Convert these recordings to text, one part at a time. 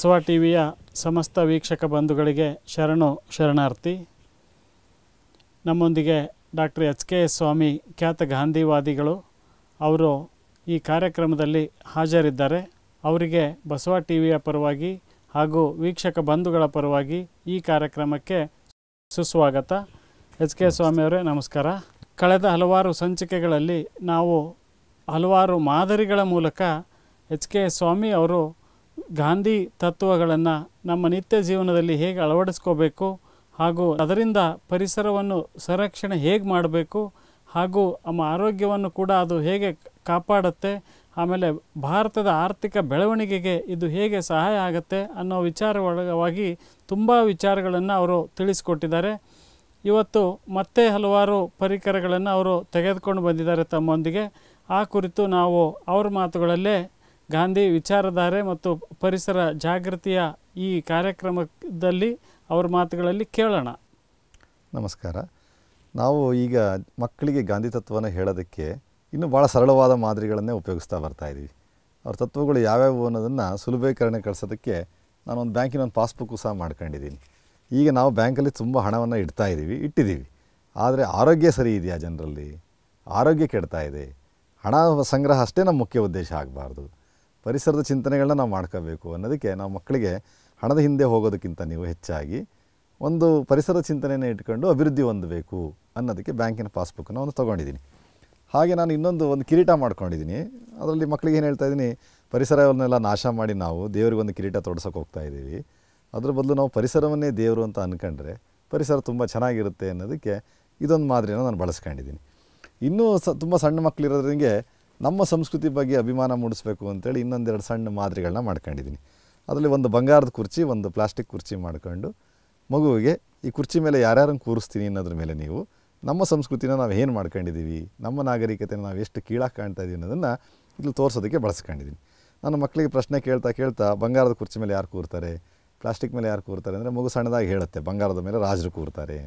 ಬಸವ ಟಿವಿಯ ಸಮಸ್ತ ವೀಕ್ಷಕ ಬಂಧುಗಳಿಗೆ ಶರಣು ಶರಣಾರ್ಥಿ ನಮ್ಮೊಂದಿಗೆ doctor H K S Swamy ಖ್ಯಾತ ಗಾಂಧಿವಾದಿಗಳು ಅವರು ಈ ಕಾರ್ಯಕ್ರಮದಲ್ಲಿ ಹಾಜರಿದ್ದಾರೆ ಅವರಿಗೆ ಬಸವ ಟಿವಿಯ ಪರವಾಗಿ ಹಾಗೂ ವೀಕ್ಷಕ ಬಂಧುಗಳ ಪರವಾಗಿ ಈ ಕಾರ್ಯಕ್ರಮಕ್ಕೆ ಸುಸ್ವಾಗತ ಎಚ್ ಕೆ ಸ್ವಾಮಿಯವರೇ ನಮಸ್ಕಾರ ಕಳೆದ ಹಲವಾರು ಸಂಚಿಕೆಗಳಲ್ಲಿ ನಾವು ಹಲವಾರು ಮಾದರಿಗಳ ಮೂಲಕ ಎಚ್ ಕೆ ಸ್ವಾಮಿ ಅವರು ಗಾಂಧಿ ತತ್ವಗಳನ್ನು ನಮ್ಮ ನಿತ್ಯ ಜೀವನದಲ್ಲಿ ಹೇಗೆ ಅಳವಡಿಸ್ಕೋಬೇಕು ಹಾಗೂ ಅದರಿಂದ ಪರಿಸರವನ್ನು ಸಂರಕ್ಷಣೆ ಹೇಗೆ ಮಾಡಬೇಕು ಹಾಗೂ ನಮ್ಮ ಆರೋಗ್ಯವನ್ನು ಕೂಡ ಅದು ಹೇಗೆ ಕಾಪಾಡುತ್ತೆ ಆಮೇಲೆ ಭಾರತದ ಆರ್ಥಿಕ ಬೆಳವಣಿಗೆಗೆ ಇದು ಹೇಗೆ ಸಹಾಯ ಆಗುತ್ತೆ ಅನ್ನೋ ವಿಚಾರ ಒಳಗಾಗಿ ತುಂಬ ವಿಚಾರಗಳನ್ನು ಅವರು ತಿಳಿಸ್ಕೊಟ್ಟಿದ್ದಾರೆ ಇವತ್ತು ಮತ್ತೆ ಹಲವಾರು ಪರಿಕರಗಳನ್ನು ಅವರು ತೆಗೆದುಕೊಂಡು ಬಂದಿದ್ದಾರೆ ತಮ್ಮೊಂದಿಗೆ ಆ ಕುರಿತು ನಾವು ಅವ್ರ ಮಾತುಗಳಲ್ಲೇ ಗಾಂಧಿ ವಿಚಾರಧಾರೆ ಮತ್ತು ಪರಿಸರ ಜಾಗೃತಿಯ ಈ ಕಾರ್ಯಕ್ರಮದಲ್ಲಿ ಅವ್ರ ಮಾತುಗಳಲ್ಲಿ ಕೇಳೋಣ ನಮಸ್ಕಾರ ನಾವು ಈಗ ಮಕ್ಕಳಿಗೆ ಗಾಂಧಿ ತತ್ವನ ಹೇಳೋದಕ್ಕೆ ಇನ್ನೂ ಭಾಳ ಸರಳವಾದ ಮಾದರಿಗಳನ್ನೇ ಉಪಯೋಗಿಸ್ತಾ ಬರ್ತಾಯಿದ್ದೀವಿ ಅವ್ರ ತತ್ವಗಳು ಯಾವ್ಯಾವು ಅನ್ನೋದನ್ನು ಸುಲಭೀಕರಣ ಕಳಿಸೋದಕ್ಕೆ ನಾನೊಂದು ಬ್ಯಾಂಕಿನ ಒಂದು ಪಾಸ್ಬುಕ್ಕು ಸಹ ಮಾಡ್ಕೊಂಡಿದ್ದೀನಿ ಈಗ ನಾವು ಬ್ಯಾಂಕಲ್ಲಿ ತುಂಬ ಹಣವನ್ನು ಇಡ್ತಾ ಇದ್ದೀವಿ ಇಟ್ಟಿದ್ದೀವಿ ಆದರೆ ಆರೋಗ್ಯ ಸರಿ ಇದೆಯಾ ಜನರಲ್ಲಿ ಆರೋಗ್ಯ ಕೆಡ್ತಾ ಇದೆ ಹಣ ಸಂಗ್ರಹ ಅಷ್ಟೇ ನಮ್ಮ ಮುಖ್ಯ ಉದ್ದೇಶ ಆಗಬಾರ್ದು ಪರಿಸರದ ಚಿಂತನೆಗಳನ್ನ ನಾವು ಮಾಡ್ಕೋಬೇಕು ಅನ್ನೋದಕ್ಕೆ ನಾವು ಮಕ್ಕಳಿಗೆ ಹಣದ ಹಿಂದೆ ಹೋಗೋದಕ್ಕಿಂತ ನೀವು ಹೆಚ್ಚಾಗಿ ಒಂದು ಪರಿಸರ ಚಿಂತನೆಯನ್ನು ಇಟ್ಕೊಂಡು ಅಭಿವೃದ್ಧಿ ಹೊಂದಬೇಕು ಅನ್ನೋದಕ್ಕೆ ಬ್ಯಾಂಕಿನ ಪಾಸ್ಬುಕ್ಕನ್ನು ಒಂದು ತೊಗೊಂಡಿದ್ದೀನಿ ಹಾಗೆ ನಾನು ಇನ್ನೊಂದು ಒಂದು ಕಿರೀಟ ಮಾಡ್ಕೊಂಡಿದ್ದೀನಿ ಅದರಲ್ಲಿ ಮಕ್ಕಳಿಗೆ ಏನು ಹೇಳ್ತಾ ಇದ್ದೀನಿ ಪರಿಸರವನ್ನೆಲ್ಲ ನಾಶ ಮಾಡಿ ನಾವು ಒಂದು ಕಿರೀಟ ತೊಡಸೋಕೆ ಹೋಗ್ತಾ ಇದ್ದೀವಿ ಅದ್ರ ಬದಲು ನಾವು ಪರಿಸರವನ್ನೇ ದೇವರು ಅಂತ ಅಂದ್ಕೊಂಡ್ರೆ ಪರಿಸರ ತುಂಬ ಚೆನ್ನಾಗಿರುತ್ತೆ ಅನ್ನೋದಕ್ಕೆ ಇದೊಂದು ಮಾದರಿಯನ್ನು ನಾನು ಬಳಸ್ಕೊಂಡಿದ್ದೀನಿ ಇನ್ನೂ ಸ ತುಂಬ ಸಣ್ಣ ಮಕ್ಕಳಿರೋದ್ರಿಗೆ ನಮ್ಮ ಸಂಸ್ಕೃತಿ ಬಗ್ಗೆ ಅಭಿಮಾನ ಮೂಡಿಸ್ಬೇಕು ಅಂತೇಳಿ ಇನ್ನೊಂದೆರಡು ಸಣ್ಣ ಮಾದರಿಗಳನ್ನ ಮಾಡ್ಕೊಂಡಿದ್ದೀನಿ ಅದರಲ್ಲಿ ಒಂದು ಬಂಗಾರದ ಕುರ್ಚಿ ಒಂದು ಪ್ಲಾಸ್ಟಿಕ್ ಕುರ್ಚಿ ಮಾಡಿಕೊಂಡು ಮಗುವಿಗೆ ಈ ಕುರ್ಚಿ ಮೇಲೆ ಯಾರ್ಯಾರನ್ನು ಕೂರಿಸ್ತೀನಿ ಅನ್ನೋದ್ರ ಮೇಲೆ ನೀವು ನಮ್ಮ ಸಂಸ್ಕೃತಿನ ನಾವು ಏನು ಮಾಡ್ಕೊಂಡಿದ್ದೀವಿ ನಮ್ಮ ನಾಗರಿಕತೆಯನ್ನು ನಾವು ಎಷ್ಟು ಕೀಳಾಗಿ ಕಾಣ್ತಾ ಇದ್ದೀವಿ ಅನ್ನೋದನ್ನು ಇಲ್ಲಿ ತೋರಿಸೋದಕ್ಕೆ ಬಳಸ್ಕೊಂಡಿದ್ದೀನಿ ನಾನು ಮಕ್ಕಳಿಗೆ ಪ್ರಶ್ನೆ ಕೇಳ್ತಾ ಕೇಳ್ತಾ ಬಂಗಾರದ ಕುರ್ಚಿ ಮೇಲೆ ಯಾರು ಕೂರ್ತಾರೆ ಪ್ಲಾಸ್ಟಿಕ್ ಮೇಲೆ ಯಾರು ಕೂರ್ತಾರೆ ಅಂದರೆ ಮಗು ಸಣ್ಣದಾಗಿ ಹೇಳುತ್ತೆ ಬಂಗಾರದ ಮೇಲೆ ರಾಜರು ಕೂರ್ತಾರೆ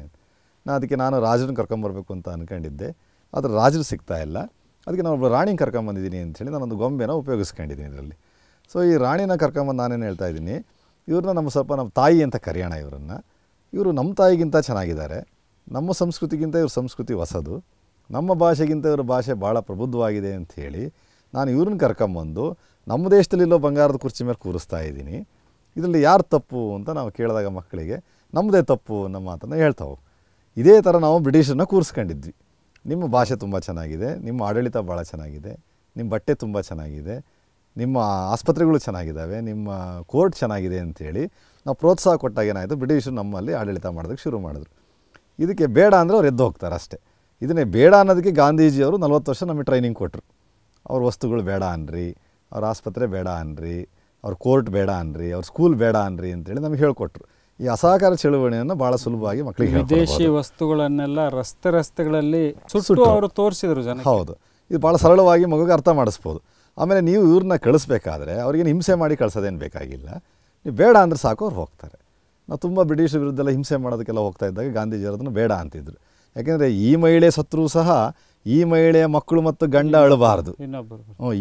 ನಾ ಅದಕ್ಕೆ ನಾನು ರಾಜರನ್ನು ಕರ್ಕೊಂಬರ್ಬೇಕು ಅಂತ ಅಂದ್ಕೊಂಡಿದ್ದೆ ಆದರೆ ರಾಜರು ಸಿಗ್ತಾ ಇಲ್ಲ ಅದಕ್ಕೆ ನಾನೊಬ್ಬ ರಾಣಿ ಕರ್ಕೊಂಬಂದಿದ್ದೀನಿ ಅಂಥೇಳಿ ನಾನೊಂದು ಗೊಂಬೆನ ಉಪಯೋಗಿಸ್ಕೊಂಡಿದ್ದೀನಿ ಇದರಲ್ಲಿ ಸೊ ಈ ರಾಣಿನ ಕರ್ಕೊಂಬಂದು ನಾನೇನು ಹೇಳ್ತಾ ಇದ್ದೀನಿ ಇವ್ರನ್ನ ನಮ್ಮ ಸ್ವಲ್ಪ ನಮ್ಮ ತಾಯಿ ಅಂತ ಕರೆಯೋಣ ಇವರನ್ನು ಇವರು ನಮ್ಮ ತಾಯಿಗಿಂತ ಚೆನ್ನಾಗಿದ್ದಾರೆ ನಮ್ಮ ಸಂಸ್ಕೃತಿಗಿಂತ ಇವ್ರ ಸಂಸ್ಕೃತಿ ಹೊಸದು ನಮ್ಮ ಭಾಷೆಗಿಂತ ಇವ್ರ ಭಾಷೆ ಭಾಳ ಪ್ರಬುದ್ಧವಾಗಿದೆ ಅಂಥೇಳಿ ನಾನು ಇವ್ರನ್ನ ಕರ್ಕೊಂಬಂದು ನಮ್ಮ ದೇಶದಲ್ಲಿಲ್ಲೋ ಬಂಗಾರದ ಕುರ್ಚಿ ಮೇಲೆ ಕೂರಿಸ್ತಾ ಇದ್ದೀನಿ ಇದರಲ್ಲಿ ಯಾರು ತಪ್ಪು ಅಂತ ನಾವು ಕೇಳಿದಾಗ ಮಕ್ಕಳಿಗೆ ನಮ್ಮದೇ ತಪ್ಪು ನಮ್ಮ ಮಾತನ್ನು ಹೇಳ್ತಾವೆ ಇದೇ ಥರ ನಾವು ಬ್ರಿಟಿಷರನ್ನ ಕೂರಿಸ್ಕೊಂಡಿದ್ವಿ ನಿಮ್ಮ ಭಾಷೆ ತುಂಬ ಚೆನ್ನಾಗಿದೆ ನಿಮ್ಮ ಆಡಳಿತ ಭಾಳ ಚೆನ್ನಾಗಿದೆ ನಿಮ್ಮ ಬಟ್ಟೆ ತುಂಬ ಚೆನ್ನಾಗಿದೆ ನಿಮ್ಮ ಆಸ್ಪತ್ರೆಗಳು ಚೆನ್ನಾಗಿದ್ದಾವೆ ನಿಮ್ಮ ಕೋರ್ಟ್ ಚೆನ್ನಾಗಿದೆ ಅಂಥೇಳಿ ನಾವು ಪ್ರೋತ್ಸಾಹ ಕೊಟ್ಟಾಗ ಏನಾಯಿತು ಬ್ರಿಟಿಷರು ನಮ್ಮಲ್ಲಿ ಆಡಳಿತ ಮಾಡೋದಕ್ಕೆ ಶುರು ಮಾಡಿದ್ರು ಇದಕ್ಕೆ ಬೇಡ ಅಂದರೆ ಅವ್ರು ಎದ್ದು ಹೋಗ್ತಾರೆ ಅಷ್ಟೇ ಇದನ್ನೇ ಬೇಡ ಅನ್ನೋದಕ್ಕೆ ಗಾಂಧೀಜಿಯವರು ನಲವತ್ತು ವರ್ಷ ನಮಗೆ ಟ್ರೈನಿಂಗ್ ಕೊಟ್ಟರು ಅವ್ರ ವಸ್ತುಗಳು ಬೇಡ ಅನ್ರಿ ಅವ್ರ ಆಸ್ಪತ್ರೆ ಬೇಡ ಅನ್ರಿ ಅವ್ರ ಕೋರ್ಟ್ ಬೇಡ ಅನ್ರಿ ಅವ್ರ ಸ್ಕೂಲ್ ಬೇಡ ಅನ್ರಿ ಅಂತೇಳಿ ನಮಗೆ ಹೇಳ್ಕೊಟ್ರು ಈ ಅಸಹಕಾರ ಚಳುವಳಿಯನ್ನು ಬಹಳ ಸುಲಭವಾಗಿ ಮಕ್ಕಳಿಗೆ ವಿದೇಶಿ ವಸ್ತುಗಳನ್ನೆಲ್ಲ ರಸ್ತೆ ರಸ್ತೆಗಳಲ್ಲಿ ಸುಟ್ಟು ಅವರು ತೋರಿಸಿದ್ರು ಜನ ಹೌದು ಇದು ಭಾಳ ಸರಳವಾಗಿ ಮಗುಗೆ ಅರ್ಥ ಮಾಡಿಸ್ಬೋದು ಆಮೇಲೆ ನೀವು ಇವ್ರನ್ನ ಕಳಿಸ್ಬೇಕಾದ್ರೆ ಅವ್ರಿಗೇನು ಹಿಂಸೆ ಮಾಡಿ ಕಳ್ಸೋದೇನು ಬೇಕಾಗಿಲ್ಲ ನೀವು ಬೇಡ ಅಂದ್ರೆ ಸಾಕು ಅವ್ರು ಹೋಗ್ತಾರೆ ನಾವು ತುಂಬ ಬ್ರಿಟಿಷ್ ಎಲ್ಲ ಹಿಂಸೆ ಮಾಡೋದಕ್ಕೆಲ್ಲ ಹೋಗ್ತಾ ಇದ್ದಾಗ ಗಾಂಧೀಜಿಯವ್ರದನ್ನು ಬೇಡ ಅಂತಿದ್ರು ಯಾಕೆಂದರೆ ಈ ಮಹಿಳೆ ಸತ್ರು ಸಹ ಈ ಮಹಿಳೆಯ ಮಕ್ಕಳು ಮತ್ತು ಗಂಡ ಅಳಬಾರದು